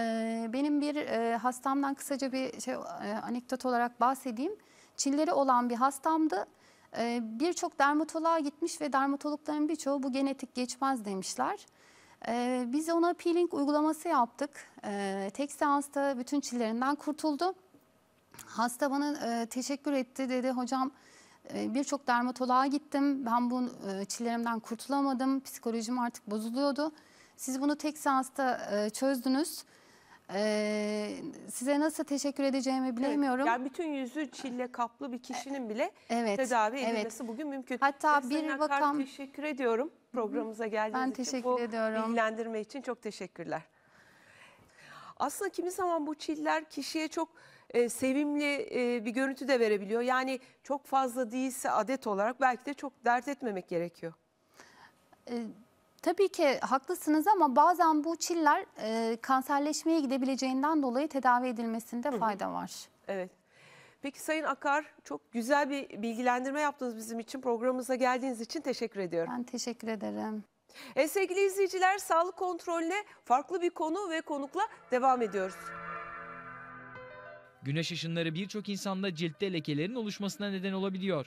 benim bir e, hastamdan kısaca bir şey e, anekdot olarak bahsedeyim. Çilleri olan bir hastamdı. E, Birçok dermatoloğa gitmiş ve dermatologların birçoğu bu genetik geçmez demişler. Ee, biz ona peeling uygulaması yaptık. Ee, tek seansta bütün çillerinden kurtuldu. Hasta bana e, teşekkür etti dedi hocam e, birçok dermatoloğa gittim. Ben bu e, çillerimden kurtulamadım. Psikolojim artık bozuluyordu. Siz bunu tek seansta e, çözdünüz. Ee, size nasıl teşekkür edeceğimi bilemiyorum. Evet, yani bütün yüzü çille kaplı bir kişinin bile ee, evet, tedavi edilmesi bugün mümkün. Hatta Ve bir bakan... Teşekkür ediyorum programımıza geldiğiniz ben için. teşekkür bu ediyorum. bilgilendirme için çok teşekkürler. Aslında kimi zaman bu çiller kişiye çok e, sevimli e, bir görüntü de verebiliyor. Yani çok fazla değilse adet olarak belki de çok dert etmemek gerekiyor. Evet. Tabii ki haklısınız ama bazen bu çiller e, kanserleşmeye gidebileceğinden dolayı tedavi edilmesinde Hı fayda var. Evet. Peki Sayın Akar çok güzel bir bilgilendirme yaptınız bizim için. Programımıza geldiğiniz için teşekkür ediyorum. Ben teşekkür ederim. E sevgili izleyiciler sağlık kontrolüne farklı bir konu ve konukla devam ediyoruz. Güneş ışınları birçok insanda ciltte lekelerin oluşmasına neden olabiliyor.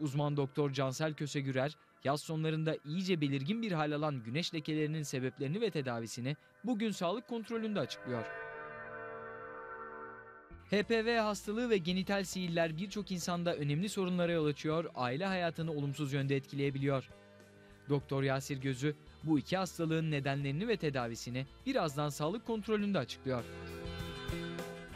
Uzman doktor Cansel Kösegürer Yaz sonlarında iyice belirgin bir hal alan güneş lekelerinin sebeplerini ve tedavisini bugün sağlık kontrolünde açıklıyor. HPV hastalığı ve genital sihirler birçok insanda önemli sorunlara yol açıyor, aile hayatını olumsuz yönde etkileyebiliyor. Doktor Yasir Gözü bu iki hastalığın nedenlerini ve tedavisini birazdan sağlık kontrolünde açıklıyor.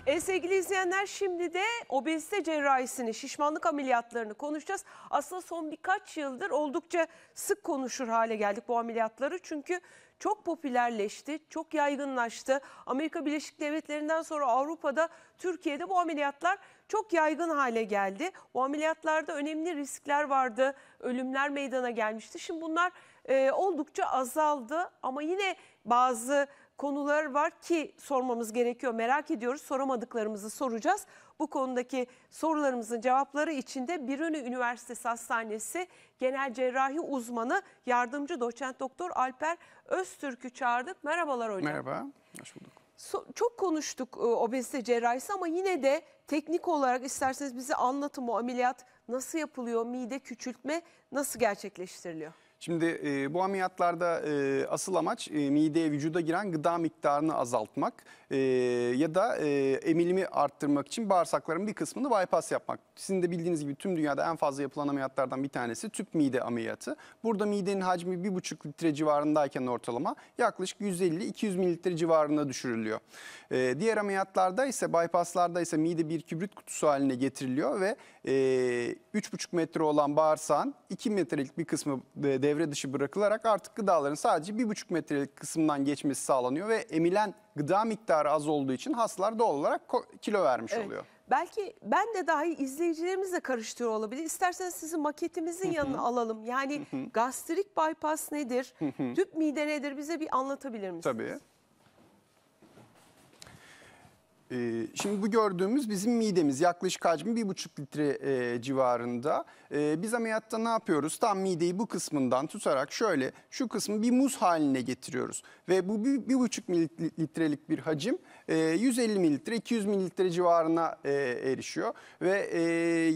E, sevgili izleyenler şimdi de obezite cerrahisini, şişmanlık ameliyatlarını konuşacağız. Aslında son birkaç yıldır oldukça sık konuşur hale geldik bu ameliyatları. Çünkü çok popülerleşti, çok yaygınlaştı. Amerika Birleşik Devletleri'nden sonra Avrupa'da, Türkiye'de bu ameliyatlar çok yaygın hale geldi. Bu ameliyatlarda önemli riskler vardı, ölümler meydana gelmişti. Şimdi bunlar e, oldukça azaldı ama yine bazı konular var ki sormamız gerekiyor. Merak ediyoruz. Soramadıklarımızı soracağız. Bu konudaki sorularımızın cevapları içinde Biruni Üniversitesi Hastanesi Genel Cerrahi Uzmanı Yardımcı Doçent Doktor Alper Öztürk'ü çağırdık. Merhabalar hocam. Merhaba. Hoş bulduk. So çok konuştuk e, obezite cerrahisi ama yine de teknik olarak isterseniz bize anlatın bu ameliyat nasıl yapılıyor, mide küçültme nasıl gerçekleştiriliyor? Şimdi e, bu ameliyatlarda e, asıl amaç e, mideye vücuda giren gıda miktarını azaltmak e, ya da e, emilimi arttırmak için bağırsakların bir kısmını bypass yapmak. Sizin de bildiğiniz gibi tüm dünyada en fazla yapılan ameliyatlardan bir tanesi tüp mide ameliyatı. Burada midenin hacmi 1,5 litre civarındayken ortalama yaklaşık 150-200 mililitre civarında düşürülüyor. E, diğer ameliyatlarda ise bypasslarda ise mide bir kibrit kutusu haline getiriliyor ve e, 3,5 metre olan bağırsağın 2 metrelik bir kısmı e, devre dışı bırakılarak artık gıdaların sadece 1,5 metrelik kısmından geçmesi sağlanıyor ve emilen gıda miktarı az olduğu için hastalar doğal olarak kilo vermiş evet. oluyor. Belki ben de dahi izleyicilerimiz de karıştırıyor olabilir. İsterseniz sizi maketimizin yanına alalım. Yani gastrik bypass nedir, tüp mide nedir bize bir anlatabilir misiniz? Tabii. Ee, şimdi bu gördüğümüz bizim midemiz yaklaşık hacmi bir buçuk litre e, civarında. Ee, biz ameliyatta ne yapıyoruz? Tam mideyi bu kısmından tutarak şöyle şu kısmı bir muz haline getiriyoruz. Ve bu bir buçuk litrelik bir hacim 150 e, mililitre 200 mililitre civarına e, erişiyor. Ve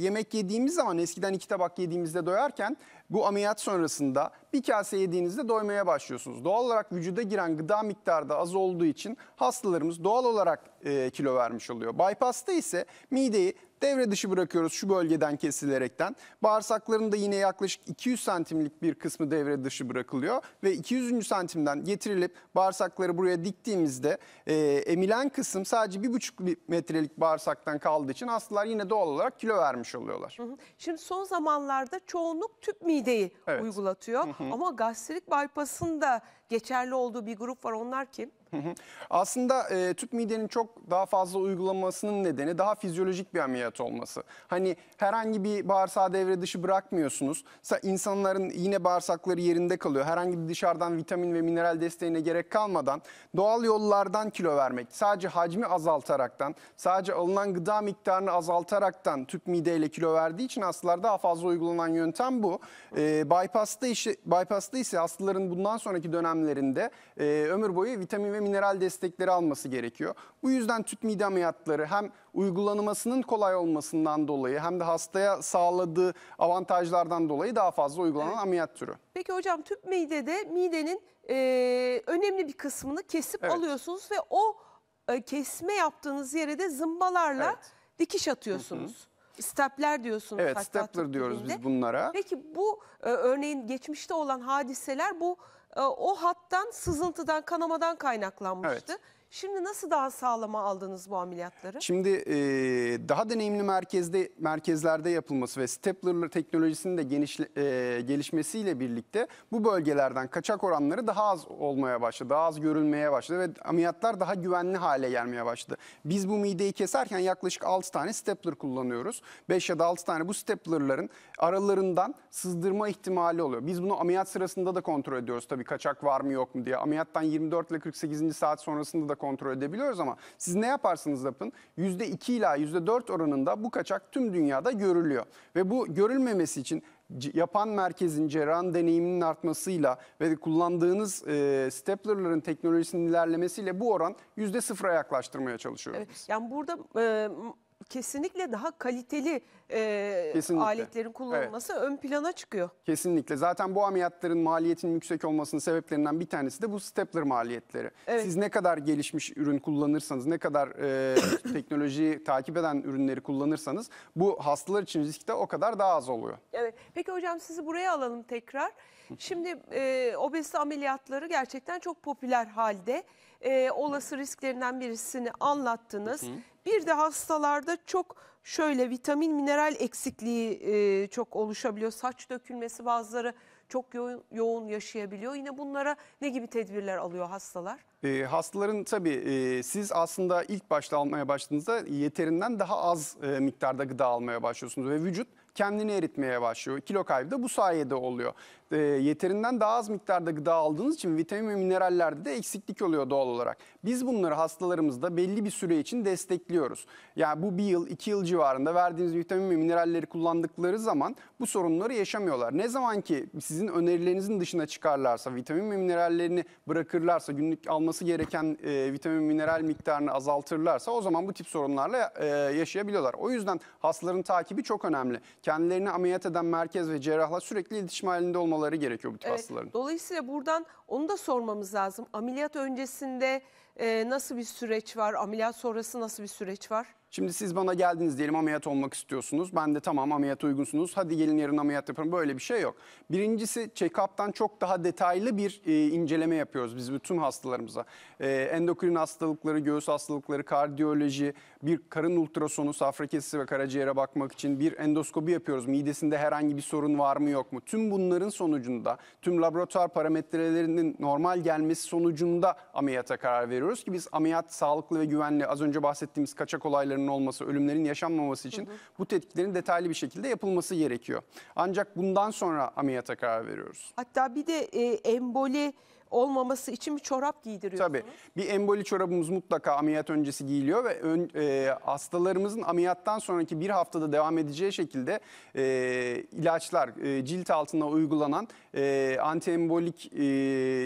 yemek yediğimiz zaman eskiden iki tabak yediğimizde doyarken bu ameliyat sonrasında bir kase yediğinizde doymaya başlıyorsunuz. Doğal olarak vücuda giren gıda miktarı da az olduğu için hastalarımız doğal olarak e, kilo vermiş oluyor. Bypass'ta ise mideyi devre dışı bırakıyoruz şu bölgeden kesilerekten. Bağırsakların da yine yaklaşık 200 santimlik bir kısmı devre dışı bırakılıyor ve 200. santimden getirilip bağırsakları buraya diktiğimizde e, emilen kısım sadece 1,5 metrelik bağırsaktan kaldığı için hastalar yine doğal olarak kilo vermiş oluyorlar. Şimdi son zamanlarda çoğunluk tüp mide mideyi Evet. uygulatıyor. Ama gastrik bypass'ın da geçerli olduğu bir grup var. Onlar kim? Aslında e, tüp midenin çok daha fazla uygulamasının nedeni daha fizyolojik bir ameliyat olması. Hani herhangi bir bağırsağı devre dışı bırakmıyorsunuz. İnsanların yine bağırsakları yerinde kalıyor. Herhangi bir dışarıdan vitamin ve mineral desteğine gerek kalmadan doğal yollardan kilo vermek, sadece hacmi azaltaraktan, sadece alınan gıda miktarını azaltaraktan tüp mideyle kilo verdiği için hastalarda daha fazla uygulanan yöntem bu. E, bypass'ta, işi, bypass'ta ise hastaların bundan sonraki dönemde dönemlerinde e, ömür boyu vitamin ve mineral destekleri alması gerekiyor. Bu yüzden tüp mide ameliyatları hem uygulanmasının kolay olmasından dolayı hem de hastaya sağladığı avantajlardan dolayı daha fazla uygulanan evet. ameliyat türü. Peki hocam tüp midede midenin e, önemli bir kısmını kesip evet. alıyorsunuz ve o e, kesme yaptığınız yere de zımbalarla evet. dikiş atıyorsunuz. Hı hı. Stepler diyorsunuz. Evet hatta stepler diyoruz biz bunlara. Peki bu e, örneğin geçmişte olan hadiseler bu ee, o hattan sızıntıdan kanamadan kaynaklanmıştı. Evet. Şimdi nasıl daha sağlama aldınız bu ameliyatları? Şimdi e, daha deneyimli merkezde merkezlerde yapılması ve stepler teknolojisinin de geniş, e, gelişmesiyle birlikte bu bölgelerden kaçak oranları daha az olmaya başladı. Daha az görülmeye başladı ve ameliyatlar daha güvenli hale gelmeye başladı. Biz bu mideyi keserken yaklaşık 6 tane stepler kullanıyoruz. 5 ya da 6 tane bu steplerların aralarından sızdırma ihtimali oluyor. Biz bunu ameliyat sırasında da kontrol ediyoruz tabii kaçak var mı yok mu diye. Ameliyattan 24 ile 48. saat sonrasında da kontrol edebiliyoruz ama siz ne yaparsınız yapın %2 ila %4 oranında bu kaçak tüm dünyada görülüyor. Ve bu görülmemesi için yapan merkezin cerrahın deneyiminin artmasıyla ve kullandığınız e, steplerların teknolojisinin ilerlemesiyle bu oran %0'a yaklaştırmaya çalışıyoruz. Evet, yani burada e, kesinlikle daha kaliteli e, kesinlikle. aletlerin kullanılması evet. ön plana çıkıyor. Kesinlikle. Zaten bu ameliyatların maliyetinin yüksek olmasının sebeplerinden bir tanesi de bu stepler maliyetleri. Evet. Siz ne kadar gelişmiş ürün kullanırsanız, ne kadar e, teknolojiyi takip eden ürünleri kullanırsanız bu hastalar için risk de o kadar daha az oluyor. Evet. Peki hocam sizi buraya alalım tekrar. Şimdi e, obezite ameliyatları gerçekten çok popüler halde. E, olası risklerinden birisini anlattınız. Hı. Bir de hastalarda çok şöyle vitamin mineral eksikliği e, çok oluşabiliyor. Saç dökülmesi bazıları çok yo yoğun yaşayabiliyor. Yine bunlara ne gibi tedbirler alıyor hastalar? E, hastaların tabii e, siz aslında ilk başta almaya başladığınızda yeterinden daha az e, miktarda gıda almaya başlıyorsunuz ve vücut kendini eritmeye başlıyor. Kilo kaybı da bu sayede oluyor e, yeterinden daha az miktarda gıda aldığınız için vitamin ve minerallerde de eksiklik oluyor doğal olarak. Biz bunları hastalarımızda belli bir süre için destekliyoruz. Yani bu bir yıl, iki yıl civarında verdiğiniz vitamin ve mineralleri kullandıkları zaman bu sorunları yaşamıyorlar. Ne zaman ki sizin önerilerinizin dışına çıkarlarsa, vitamin ve minerallerini bırakırlarsa, günlük alması gereken e, vitamin mineral miktarını azaltırlarsa o zaman bu tip sorunlarla e, yaşayabiliyorlar. O yüzden hastaların takibi çok önemli. Kendilerini ameliyat eden merkez ve cerrahla sürekli iletişim halinde olmalı kullanmaları gerekiyor bu tip evet, hastaların. Dolayısıyla buradan onu da sormamız lazım. Ameliyat öncesinde e, nasıl bir süreç var? Ameliyat sonrası nasıl bir süreç var? Şimdi siz bana geldiniz diyelim ameliyat olmak istiyorsunuz. Ben de tamam ameliyat uygunsunuz. Hadi gelin yarın ameliyat yapalım. Böyle bir şey yok. Birincisi check-up'tan çok daha detaylı bir e, inceleme yapıyoruz biz bütün hastalarımıza. E, endokrin hastalıkları, göğüs hastalıkları, kardiyoloji, bir karın ultrasonu, safra kesisi ve karaciğere bakmak için bir endoskopi yapıyoruz. Midesinde herhangi bir sorun var mı yok mu? Tüm bunların sonucunda, tüm laboratuvar parametrelerinin normal gelmesi sonucunda ameliyata karar veriyoruz ki biz ameliyat sağlıklı ve güvenli az önce bahsettiğimiz kaçak olayların kayıplarının olması, ölümlerin yaşanmaması için hı hı. bu tetkiklerin detaylı bir şekilde yapılması gerekiyor. Ancak bundan sonra ameliyata karar veriyoruz. Hatta bir de e, emboli olmaması için bir çorap giydiriyoruz. Tabii. Bir emboli çorabımız mutlaka ameliyat öncesi giyiliyor ve ön, e, hastalarımızın ameliyattan sonraki bir haftada devam edeceği şekilde e, ilaçlar e, cilt altına uygulanan e, antiembolik e,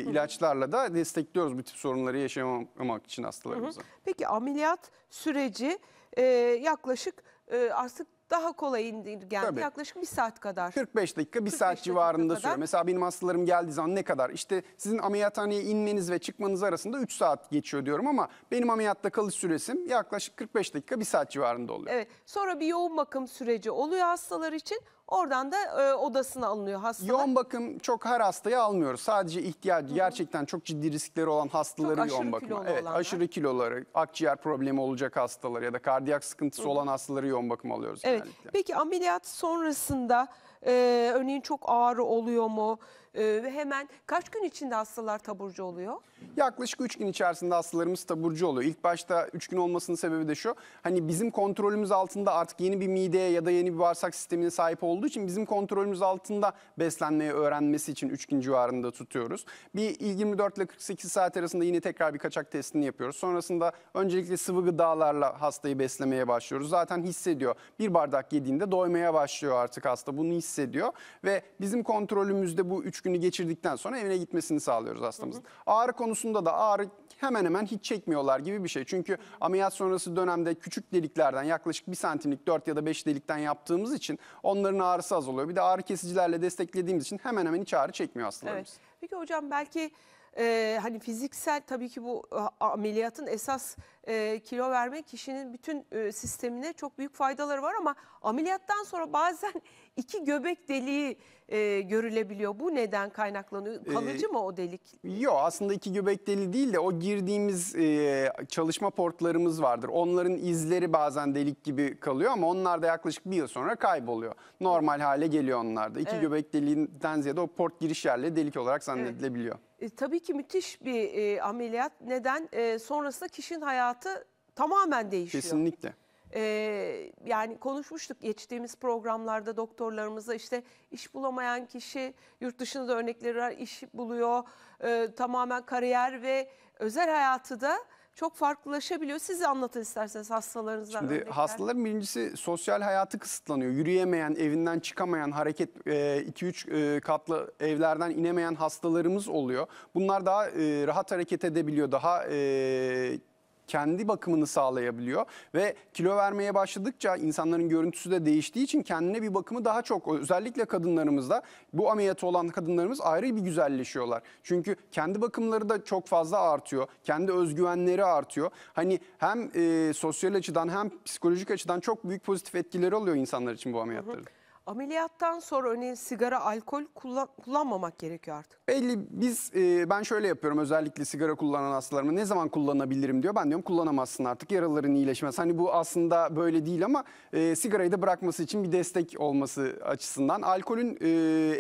ilaçlarla da destekliyoruz bu tip sorunları yaşamamak için hastalarımızı. Peki ameliyat süreci e, yaklaşık e, artık daha kolay indirgen Tabii. yaklaşık bir saat kadar. 45 dakika bir 45 saat dakika civarında kadar. sürüyor. Mesela benim hastalarım geldiği zaman ne kadar? İşte sizin ameliyathaneye inmeniz ve çıkmanız arasında 3 saat geçiyor diyorum ama benim ameliyatta kalış süresim yaklaşık 45 dakika bir saat civarında oluyor. Evet sonra bir yoğun bakım süreci oluyor hastalar için. Oradan da e, odasına alınıyor hastalar. Yoğun bakım çok her hastayı almıyoruz. Sadece ihtiyacı gerçekten çok ciddi riskleri olan hastaları Çok yoğun aşırı bakıma. kilolu Evet, olanlar. aşırı kiloları, akciğer problemi olacak hastalar ya da kardiyak sıkıntısı olan hastaları yoğun bakım alıyoruz Evet. genellikle. Peki ameliyat sonrasında e, örneğin çok ağrı oluyor mu? Ee, ve hemen kaç gün içinde hastalar taburcu oluyor? Yaklaşık 3 gün içerisinde hastalarımız taburcu oluyor. İlk başta 3 gün olmasının sebebi de şu. Hani bizim kontrolümüz altında artık yeni bir mideye ya da yeni bir bağırsak sistemine sahip olduğu için bizim kontrolümüz altında beslenmeyi öğrenmesi için 3 gün civarında tutuyoruz. Bir 24 ile 48 saat arasında yine tekrar bir kaçak testini yapıyoruz. Sonrasında öncelikle sıvı gıdalarla hastayı beslemeye başlıyoruz. Zaten hissediyor. Bir bardak yediğinde doymaya başlıyor artık hasta. Bunu hissediyor ve bizim kontrolümüzde bu 3 günü geçirdikten sonra evine gitmesini sağlıyoruz hastamızın. Hı hı. Ağrı konusunda da ağrı hemen hemen hiç çekmiyorlar gibi bir şey. Çünkü ameliyat sonrası dönemde küçük deliklerden yaklaşık 1 santimlik 4 ya da 5 delikten yaptığımız için onların ağrısı az oluyor. Bir de ağrı kesicilerle desteklediğimiz için hemen hemen hiç ağrı çekmiyor hastalarımız. Evet. Peki hocam belki e, hani fiziksel tabii ki bu e, ameliyatın esas e, kilo verme kişinin bütün e, sistemine çok büyük faydaları var ama ameliyattan sonra bazen iki göbek deliği e, görülebiliyor. Bu neden kaynaklanıyor? E, Kalıcı ee, mı o delik? Yok aslında iki göbek deliği değil de o girdiğimiz e, çalışma portlarımız vardır. Onların izleri bazen delik gibi kalıyor ama onlar da yaklaşık bir yıl sonra kayboluyor. Normal hale geliyor onlar da. İki evet. göbek deliğinden ziyade o port giriş yerleri delik olarak zannedilebiliyor. Evet. E, tabii ki müthiş bir e, ameliyat. Neden? E, sonrasında kişinin hayatı tamamen değişiyor. Kesinlikle. Ee, yani konuşmuştuk geçtiğimiz programlarda doktorlarımıza işte iş bulamayan kişi yurt dışında da örnekleri var iş buluyor e, tamamen kariyer ve özel hayatı da çok farklılaşabiliyor. Siz anlatın isterseniz hastalarınızdan. Şimdi örnekler. hastaların birincisi sosyal hayatı kısıtlanıyor. Yürüyemeyen, evinden çıkamayan, hareket 2-3 e, e, katlı evlerden inemeyen hastalarımız oluyor. Bunlar daha e, rahat hareket edebiliyor, daha e, kendi bakımını sağlayabiliyor ve kilo vermeye başladıkça insanların görüntüsü de değiştiği için kendine bir bakımı daha çok özellikle kadınlarımızda bu ameliyatı olan kadınlarımız ayrı bir güzelleşiyorlar. Çünkü kendi bakımları da çok fazla artıyor. Kendi özgüvenleri artıyor. Hani hem e, sosyal açıdan hem psikolojik açıdan çok büyük pozitif etkileri oluyor insanlar için bu ameliyatların. Hı hı. Ameliyattan sonra örneğin sigara, alkol kullan kullanmamak gerekiyor artık. Belli biz e, ben şöyle yapıyorum özellikle sigara kullanan hastalarıma ne zaman kullanabilirim diyor. Ben diyorum kullanamazsın artık yaraların iyileşmez. Hani bu aslında böyle değil ama e, sigarayı da bırakması için bir destek olması açısından. Alkolün e,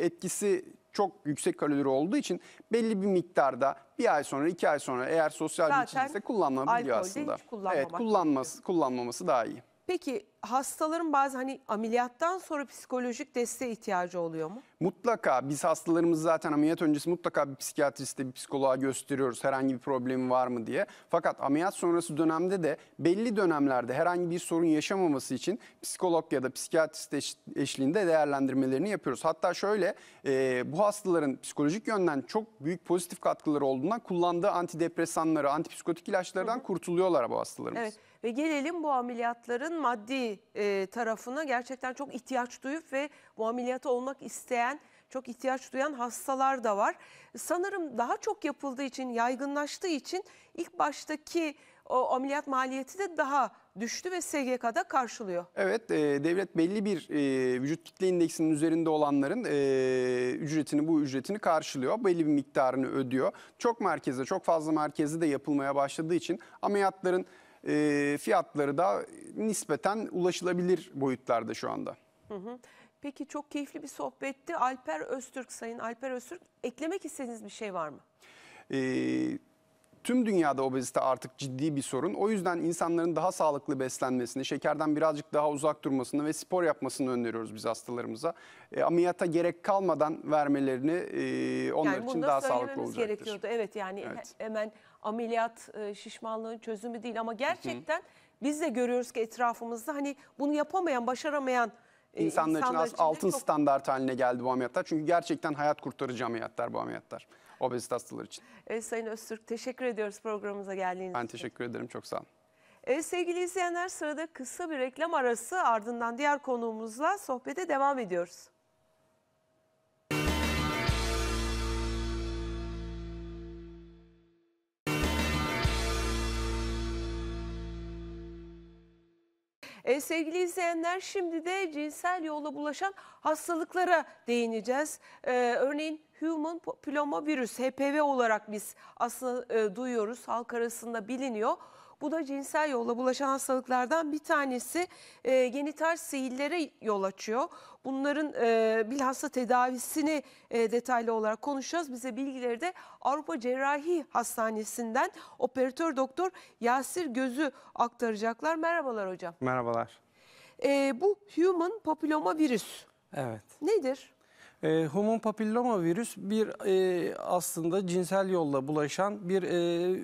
etkisi çok yüksek kalorili olduğu için belli bir miktarda bir ay sonra iki ay sonra eğer sosyal Zaten bir içinse kullanılabiliyor aslında. Alkol Hiç kullanmamak. evet kullanmaz, kullanmaması daha iyi. Peki hastaların bazı hani ameliyattan sonra psikolojik desteğe ihtiyacı oluyor mu? Mutlaka biz hastalarımız zaten ameliyat öncesi mutlaka bir psikiyatriste bir psikoloğa gösteriyoruz herhangi bir problemi var mı diye. Fakat ameliyat sonrası dönemde de belli dönemlerde herhangi bir sorun yaşamaması için psikolog ya da psikiyatrist eşliğinde değerlendirmelerini yapıyoruz. Hatta şöyle e, bu hastaların psikolojik yönden çok büyük pozitif katkıları olduğundan kullandığı antidepresanları, antipsikotik ilaçlardan hı hı. kurtuluyorlar bu hastalarımız. Evet. Ve gelelim bu ameliyatların maddi e, tarafına gerçekten çok ihtiyaç duyup ve bu ameliyatı olmak isteyen, çok ihtiyaç duyan hastalar da var. Sanırım daha çok yapıldığı için, yaygınlaştığı için ilk baştaki o ameliyat maliyeti de daha düştü ve SGK'da karşılıyor. Evet e, devlet belli bir e, vücut kitle indeksinin üzerinde olanların e, ücretini bu ücretini karşılıyor. Belli bir miktarını ödüyor. Çok merkezde çok fazla merkezde de yapılmaya başladığı için ameliyatların e, fiyatları da nispeten ulaşılabilir boyutlarda şu anda. Hı hı. Peki çok keyifli bir sohbetti. Alper Öztürk, Sayın Alper Öztürk eklemek istediğiniz bir şey var mı? Ee, tüm dünyada obezite artık ciddi bir sorun. O yüzden insanların daha sağlıklı beslenmesini, şekerden birazcık daha uzak durmasını ve spor yapmasını öneriyoruz biz hastalarımıza. E, ameliyata gerek kalmadan vermelerini e, onlar yani için daha sağlıklı olacaktır. gerekiyordu. Evet yani evet. hemen ameliyat e, şişmanlığın çözümü değil ama gerçekten biz de görüyoruz ki etrafımızda hani bunu yapamayan, başaramayan e, için aslında altın çok- standart haline geldi bu ameliyatlar. Çünkü gerçekten hayat kurtarıcı ameliyatlar bu ameliyatlar. Obezite hastaları için. Evet, Sayın Öztürk teşekkür ediyoruz programımıza geldiğiniz için. Ben için. teşekkür ederim. Çok sağ olun. Evet, sevgili izleyenler sırada kısa bir reklam arası ardından diğer konuğumuzla sohbete devam ediyoruz. E, sevgili izleyenler şimdi de cinsel yola bulaşan hastalıklara değineceğiz. E, örneğin human papillomavirüs HPV olarak biz aslında e, duyuyoruz halk arasında biliniyor. Bu da cinsel yolla bulaşan hastalıklardan bir tanesi e, genital sihirlere yol açıyor. Bunların e, bilhassa tedavisini e, detaylı olarak konuşacağız. Bize bilgileri de Avrupa Cerrahi Hastanesi'nden operatör doktor Yasir Gözü aktaracaklar. Merhabalar hocam. Merhabalar. E, bu human papilloma virüs. Evet. Nedir? E, human papilloma virüs bir e, aslında cinsel yolla bulaşan bir e,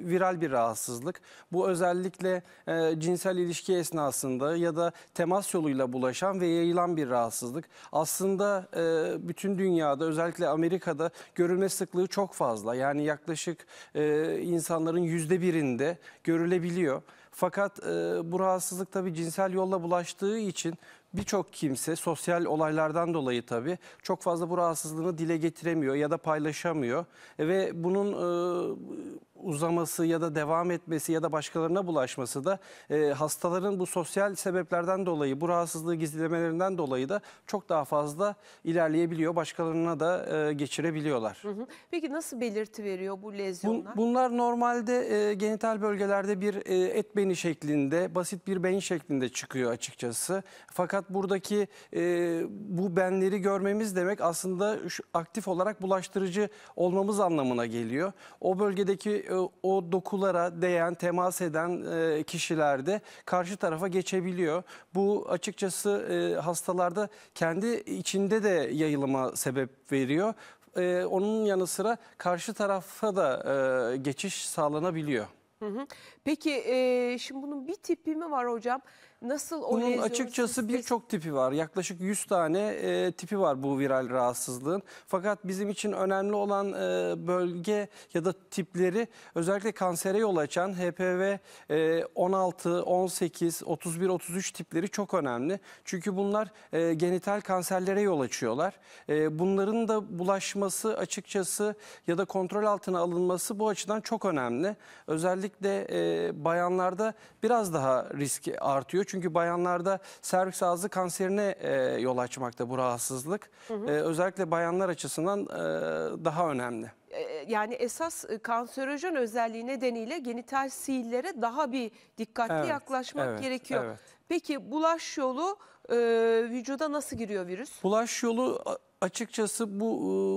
viral bir rahatsızlık. Bu özellikle e, cinsel ilişki esnasında ya da temas yoluyla bulaşan ve yayılan bir rahatsızlık. Aslında e, bütün dünyada özellikle Amerika'da görülme sıklığı çok fazla. Yani yaklaşık e, insanların yüzde birinde görülebiliyor. Fakat e, bu rahatsızlık tabii cinsel yolla bulaştığı için birçok kimse sosyal olaylardan dolayı tabii çok fazla bu rahatsızlığını dile getiremiyor ya da paylaşamıyor. E, ve bunun e, uzaması ya da devam etmesi ya da başkalarına bulaşması da e, hastaların bu sosyal sebeplerden dolayı, bu rahatsızlığı gizlemelerinden dolayı da çok daha fazla ilerleyebiliyor. Başkalarına da e, geçirebiliyorlar. Peki nasıl belirti veriyor bu lezyonlar? Bun, bunlar normalde e, genital bölgelerde bir e, et beni şeklinde, basit bir beyin şeklinde çıkıyor açıkçası. Fakat fakat buradaki e, bu benleri görmemiz demek aslında şu, aktif olarak bulaştırıcı olmamız anlamına geliyor. O bölgedeki e, o dokulara değen, temas eden e, kişilerde karşı tarafa geçebiliyor. Bu açıkçası e, hastalarda kendi içinde de yayılıma sebep veriyor. E, onun yanı sıra karşı tarafa da e, geçiş sağlanabiliyor. Peki e, şimdi bunun bir tipi mi var hocam? Nasıl o Bunun açıkçası birçok tipi var. Yaklaşık 100 tane e, tipi var bu viral rahatsızlığın. Fakat bizim için önemli olan e, bölge ya da tipleri özellikle kansere yol açan HPV e, 16, 18, 31, 33 tipleri çok önemli. Çünkü bunlar e, genital kanserlere yol açıyorlar. E, bunların da bulaşması açıkçası ya da kontrol altına alınması bu açıdan çok önemli. Özellikle e, bayanlarda biraz daha risk artıyor. Çünkü bayanlarda serviks ağzı kanserine e, yol açmakta bu rahatsızlık. Hı hı. E, özellikle bayanlar açısından e, daha önemli e, yani esas e, kanserojen özelliği nedeniyle genital sihirlere daha bir dikkatli evet, yaklaşmak evet, gerekiyor. Evet. Peki bulaş yolu e, vücuda nasıl giriyor virüs? Bulaş yolu açıkçası bu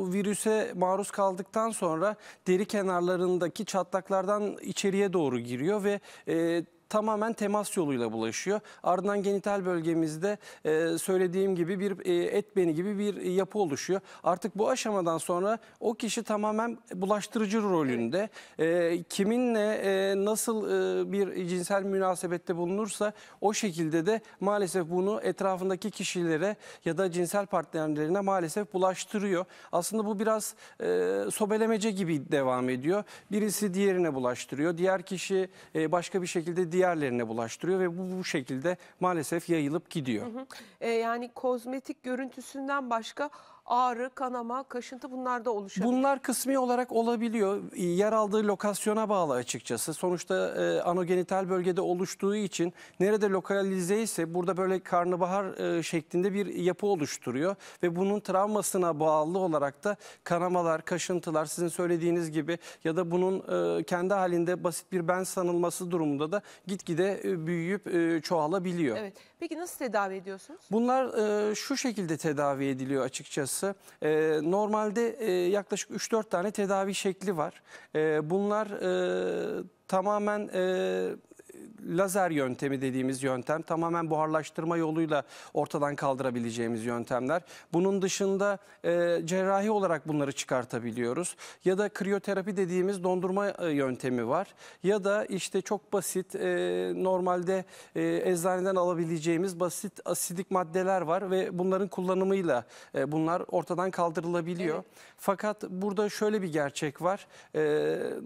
e, virüse maruz kaldıktan sonra deri kenarlarındaki çatlaklardan içeriye doğru giriyor ve e, tamamen temas yoluyla bulaşıyor. Ardından genital bölgemizde e, söylediğim gibi bir e, et beni gibi bir yapı oluşuyor. Artık bu aşamadan sonra o kişi tamamen bulaştırıcı rolünde. E, kiminle e, nasıl e, bir cinsel münasebette bulunursa o şekilde de maalesef bunu etrafındaki kişilere ya da cinsel partnerlerine maalesef bulaştırıyor. Aslında bu biraz e, sobelemece gibi devam ediyor. Birisi diğerine bulaştırıyor. Diğer kişi e, başka bir şekilde diğerlerine bulaştırıyor ve bu, bu şekilde maalesef yayılıp gidiyor. Hı hı. E, yani kozmetik görüntüsünden başka ağrı, kanama, kaşıntı bunlar da oluşabilir. Bunlar kısmi olarak olabiliyor. Yer aldığı lokasyona bağlı açıkçası. Sonuçta e, anogenital bölgede oluştuğu için nerede lokalize ise burada böyle karnabahar e, şeklinde bir yapı oluşturuyor. Ve bunun travmasına bağlı olarak da kanamalar, kaşıntılar sizin söylediğiniz gibi ya da bunun e, kendi halinde basit bir ben sanılması durumunda da gitgide e, büyüyüp e, çoğalabiliyor. Evet. Peki nasıl tedavi ediyorsunuz? Bunlar e, şu şekilde tedavi ediliyor açıkçası aşısı. E, ee, normalde e, yaklaşık 3-4 tane tedavi şekli var. E, bunlar e, tamamen... E, lazer yöntemi dediğimiz yöntem tamamen buharlaştırma yoluyla ortadan kaldırabileceğimiz yöntemler. Bunun dışında e, cerrahi olarak bunları çıkartabiliyoruz. Ya da kriyoterapi dediğimiz dondurma e, yöntemi var. Ya da işte çok basit e, normalde e, eczaneden alabileceğimiz basit asidik maddeler var ve bunların kullanımıyla e, bunlar ortadan kaldırılabiliyor. Evet. Fakat burada şöyle bir gerçek var. E,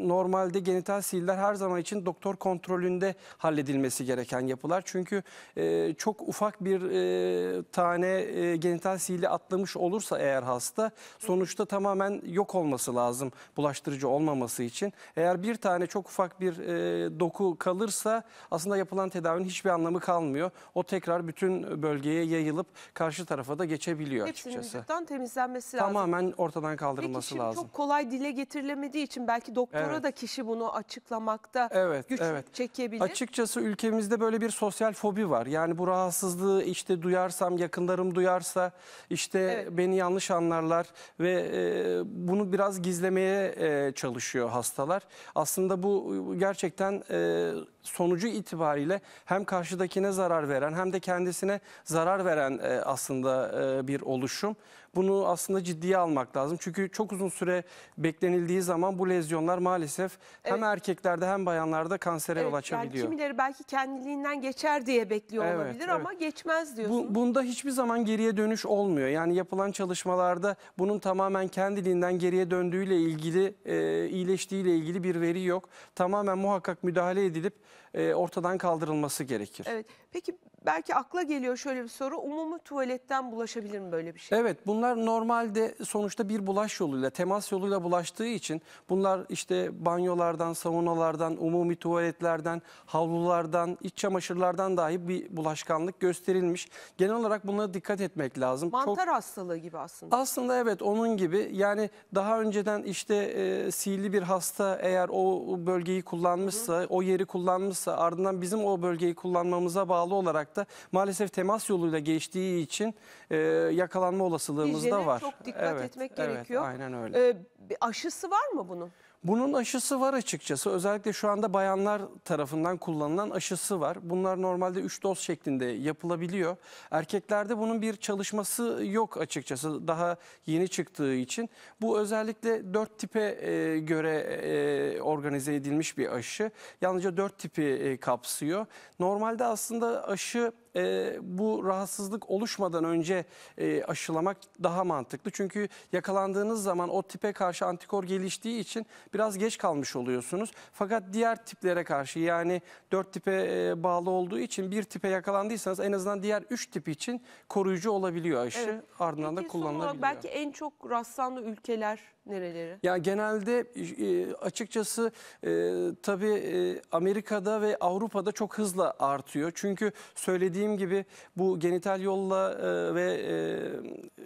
normalde genital sihirler her zaman için doktor kontrolünde halledilmesi gereken yapılar. Çünkü e, çok ufak bir e, tane e, genital sihirli atlamış olursa eğer hasta sonuçta tamamen yok olması lazım bulaştırıcı olmaması için. Eğer bir tane çok ufak bir e, doku kalırsa aslında yapılan tedavinin hiçbir anlamı kalmıyor. O tekrar bütün bölgeye yayılıp karşı tarafa da geçebiliyor Hepsinin açıkçası. vücuttan temizlenmesi lazım. Tamamen ortadan kaldırılması Peki, lazım. Çok kolay dile getirilemediği için belki doktora Evet. da kişi bunu açıklamakta Evet, güçlük evet. çekebilir açıkçası ülkemizde böyle bir sosyal fobi var. Yani bu rahatsızlığı işte duyarsam, yakınlarım duyarsa işte evet. beni yanlış anlarlar ve e, bunu biraz gizlemeye e, çalışıyor hastalar. Aslında bu e, gerçekten... E, sonucu itibariyle hem karşıdakine zarar veren hem de kendisine zarar veren e, aslında e, bir oluşum. Bunu aslında ciddiye almak lazım. Çünkü çok uzun süre beklenildiği zaman bu lezyonlar maalesef evet. hem erkeklerde hem bayanlarda kansere evet, yol açabiliyor. Yani kimileri belki kendiliğinden geçer diye bekliyor evet, olabilir evet. ama geçmez diyorsunuz. Bu, bunda hiçbir zaman geriye dönüş olmuyor. Yani yapılan çalışmalarda bunun tamamen kendiliğinden geriye döndüğüyle ilgili, e, iyileştiğiyle ilgili bir veri yok. Tamamen muhakkak müdahale edilip e, ortadan kaldırılması gerekir. Evet. Peki belki akla geliyor şöyle bir soru. Umumi tuvaletten bulaşabilir mi böyle bir şey? Evet bunlar normalde sonuçta bir bulaş yoluyla, temas yoluyla bulaştığı için bunlar işte banyolardan, saunalardan, umumi tuvaletlerden, havlulardan, iç çamaşırlardan dahi bir bulaşkanlık gösterilmiş. Genel olarak bunlara dikkat etmek lazım. Mantar Çok... hastalığı gibi aslında. Aslında evet onun gibi yani daha önceden işte e, sihirli bir hasta eğer o bölgeyi kullanmışsa, Hı. o yeri kullanmışsa ardından bizim o bölgeyi kullanmamıza bağlı olarak olarak maalesef temas yoluyla geçtiği için e, yakalanma olasılığımız Hijyene da var. çok dikkat evet, etmek evet, gerekiyor. Aynen öyle. Ee, aşısı var mı bunun? Bunun aşısı var açıkçası. Özellikle şu anda bayanlar tarafından kullanılan aşısı var. Bunlar normalde 3 doz şeklinde yapılabiliyor. Erkeklerde bunun bir çalışması yok açıkçası. Daha yeni çıktığı için. Bu özellikle 4 tipe e, göre e, organize edilmiş bir aşı. Yalnızca 4 tipi e, kapsıyor. Normalde aslında aşı e, bu rahatsızlık oluşmadan önce e, aşılamak daha mantıklı. Çünkü yakalandığınız zaman o tipe karşı antikor geliştiği için biraz geç kalmış oluyorsunuz. Fakat diğer tiplere karşı yani 4 tipe e, bağlı olduğu için bir tipe yakalandıysanız en azından diğer 3 tip için koruyucu olabiliyor aşı. Evet. Ardından Peki, da kullanılabiliyor. Belki en çok rastlandığı ülkeler nereleri? Yani genelde e, açıkçası e, tabii e, Amerika'da ve Avrupa'da çok hızla artıyor. Çünkü söylediğim dediğim gibi bu genital yolla e, ve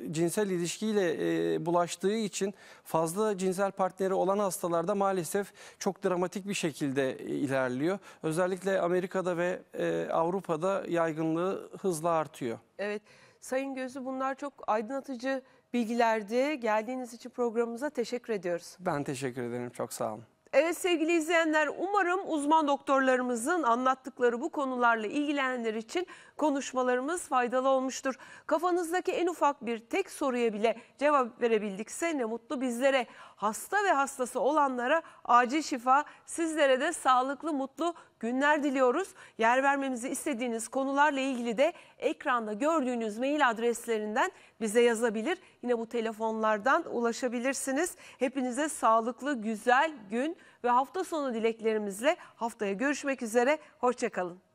e, cinsel ilişkiyle e, bulaştığı için fazla cinsel partneri olan hastalarda maalesef çok dramatik bir şekilde e, ilerliyor. Özellikle Amerika'da ve e, Avrupa'da yaygınlığı hızla artıyor. Evet. Sayın Gözü bunlar çok aydınlatıcı bilgilerdi. Geldiğiniz için programımıza teşekkür ediyoruz. Ben teşekkür ederim. Çok sağ olun. Evet sevgili izleyenler umarım uzman doktorlarımızın anlattıkları bu konularla ilgilenenler için konuşmalarımız faydalı olmuştur. Kafanızdaki en ufak bir tek soruya bile cevap verebildikse ne mutlu bizlere. Hasta ve hastası olanlara acil şifa, sizlere de sağlıklı, mutlu günler diliyoruz. Yer vermemizi istediğiniz konularla ilgili de ekranda gördüğünüz mail adreslerinden bize yazabilir. Yine bu telefonlardan ulaşabilirsiniz. Hepinize sağlıklı, güzel gün ve hafta sonu dileklerimizle haftaya görüşmek üzere. Hoşçakalın.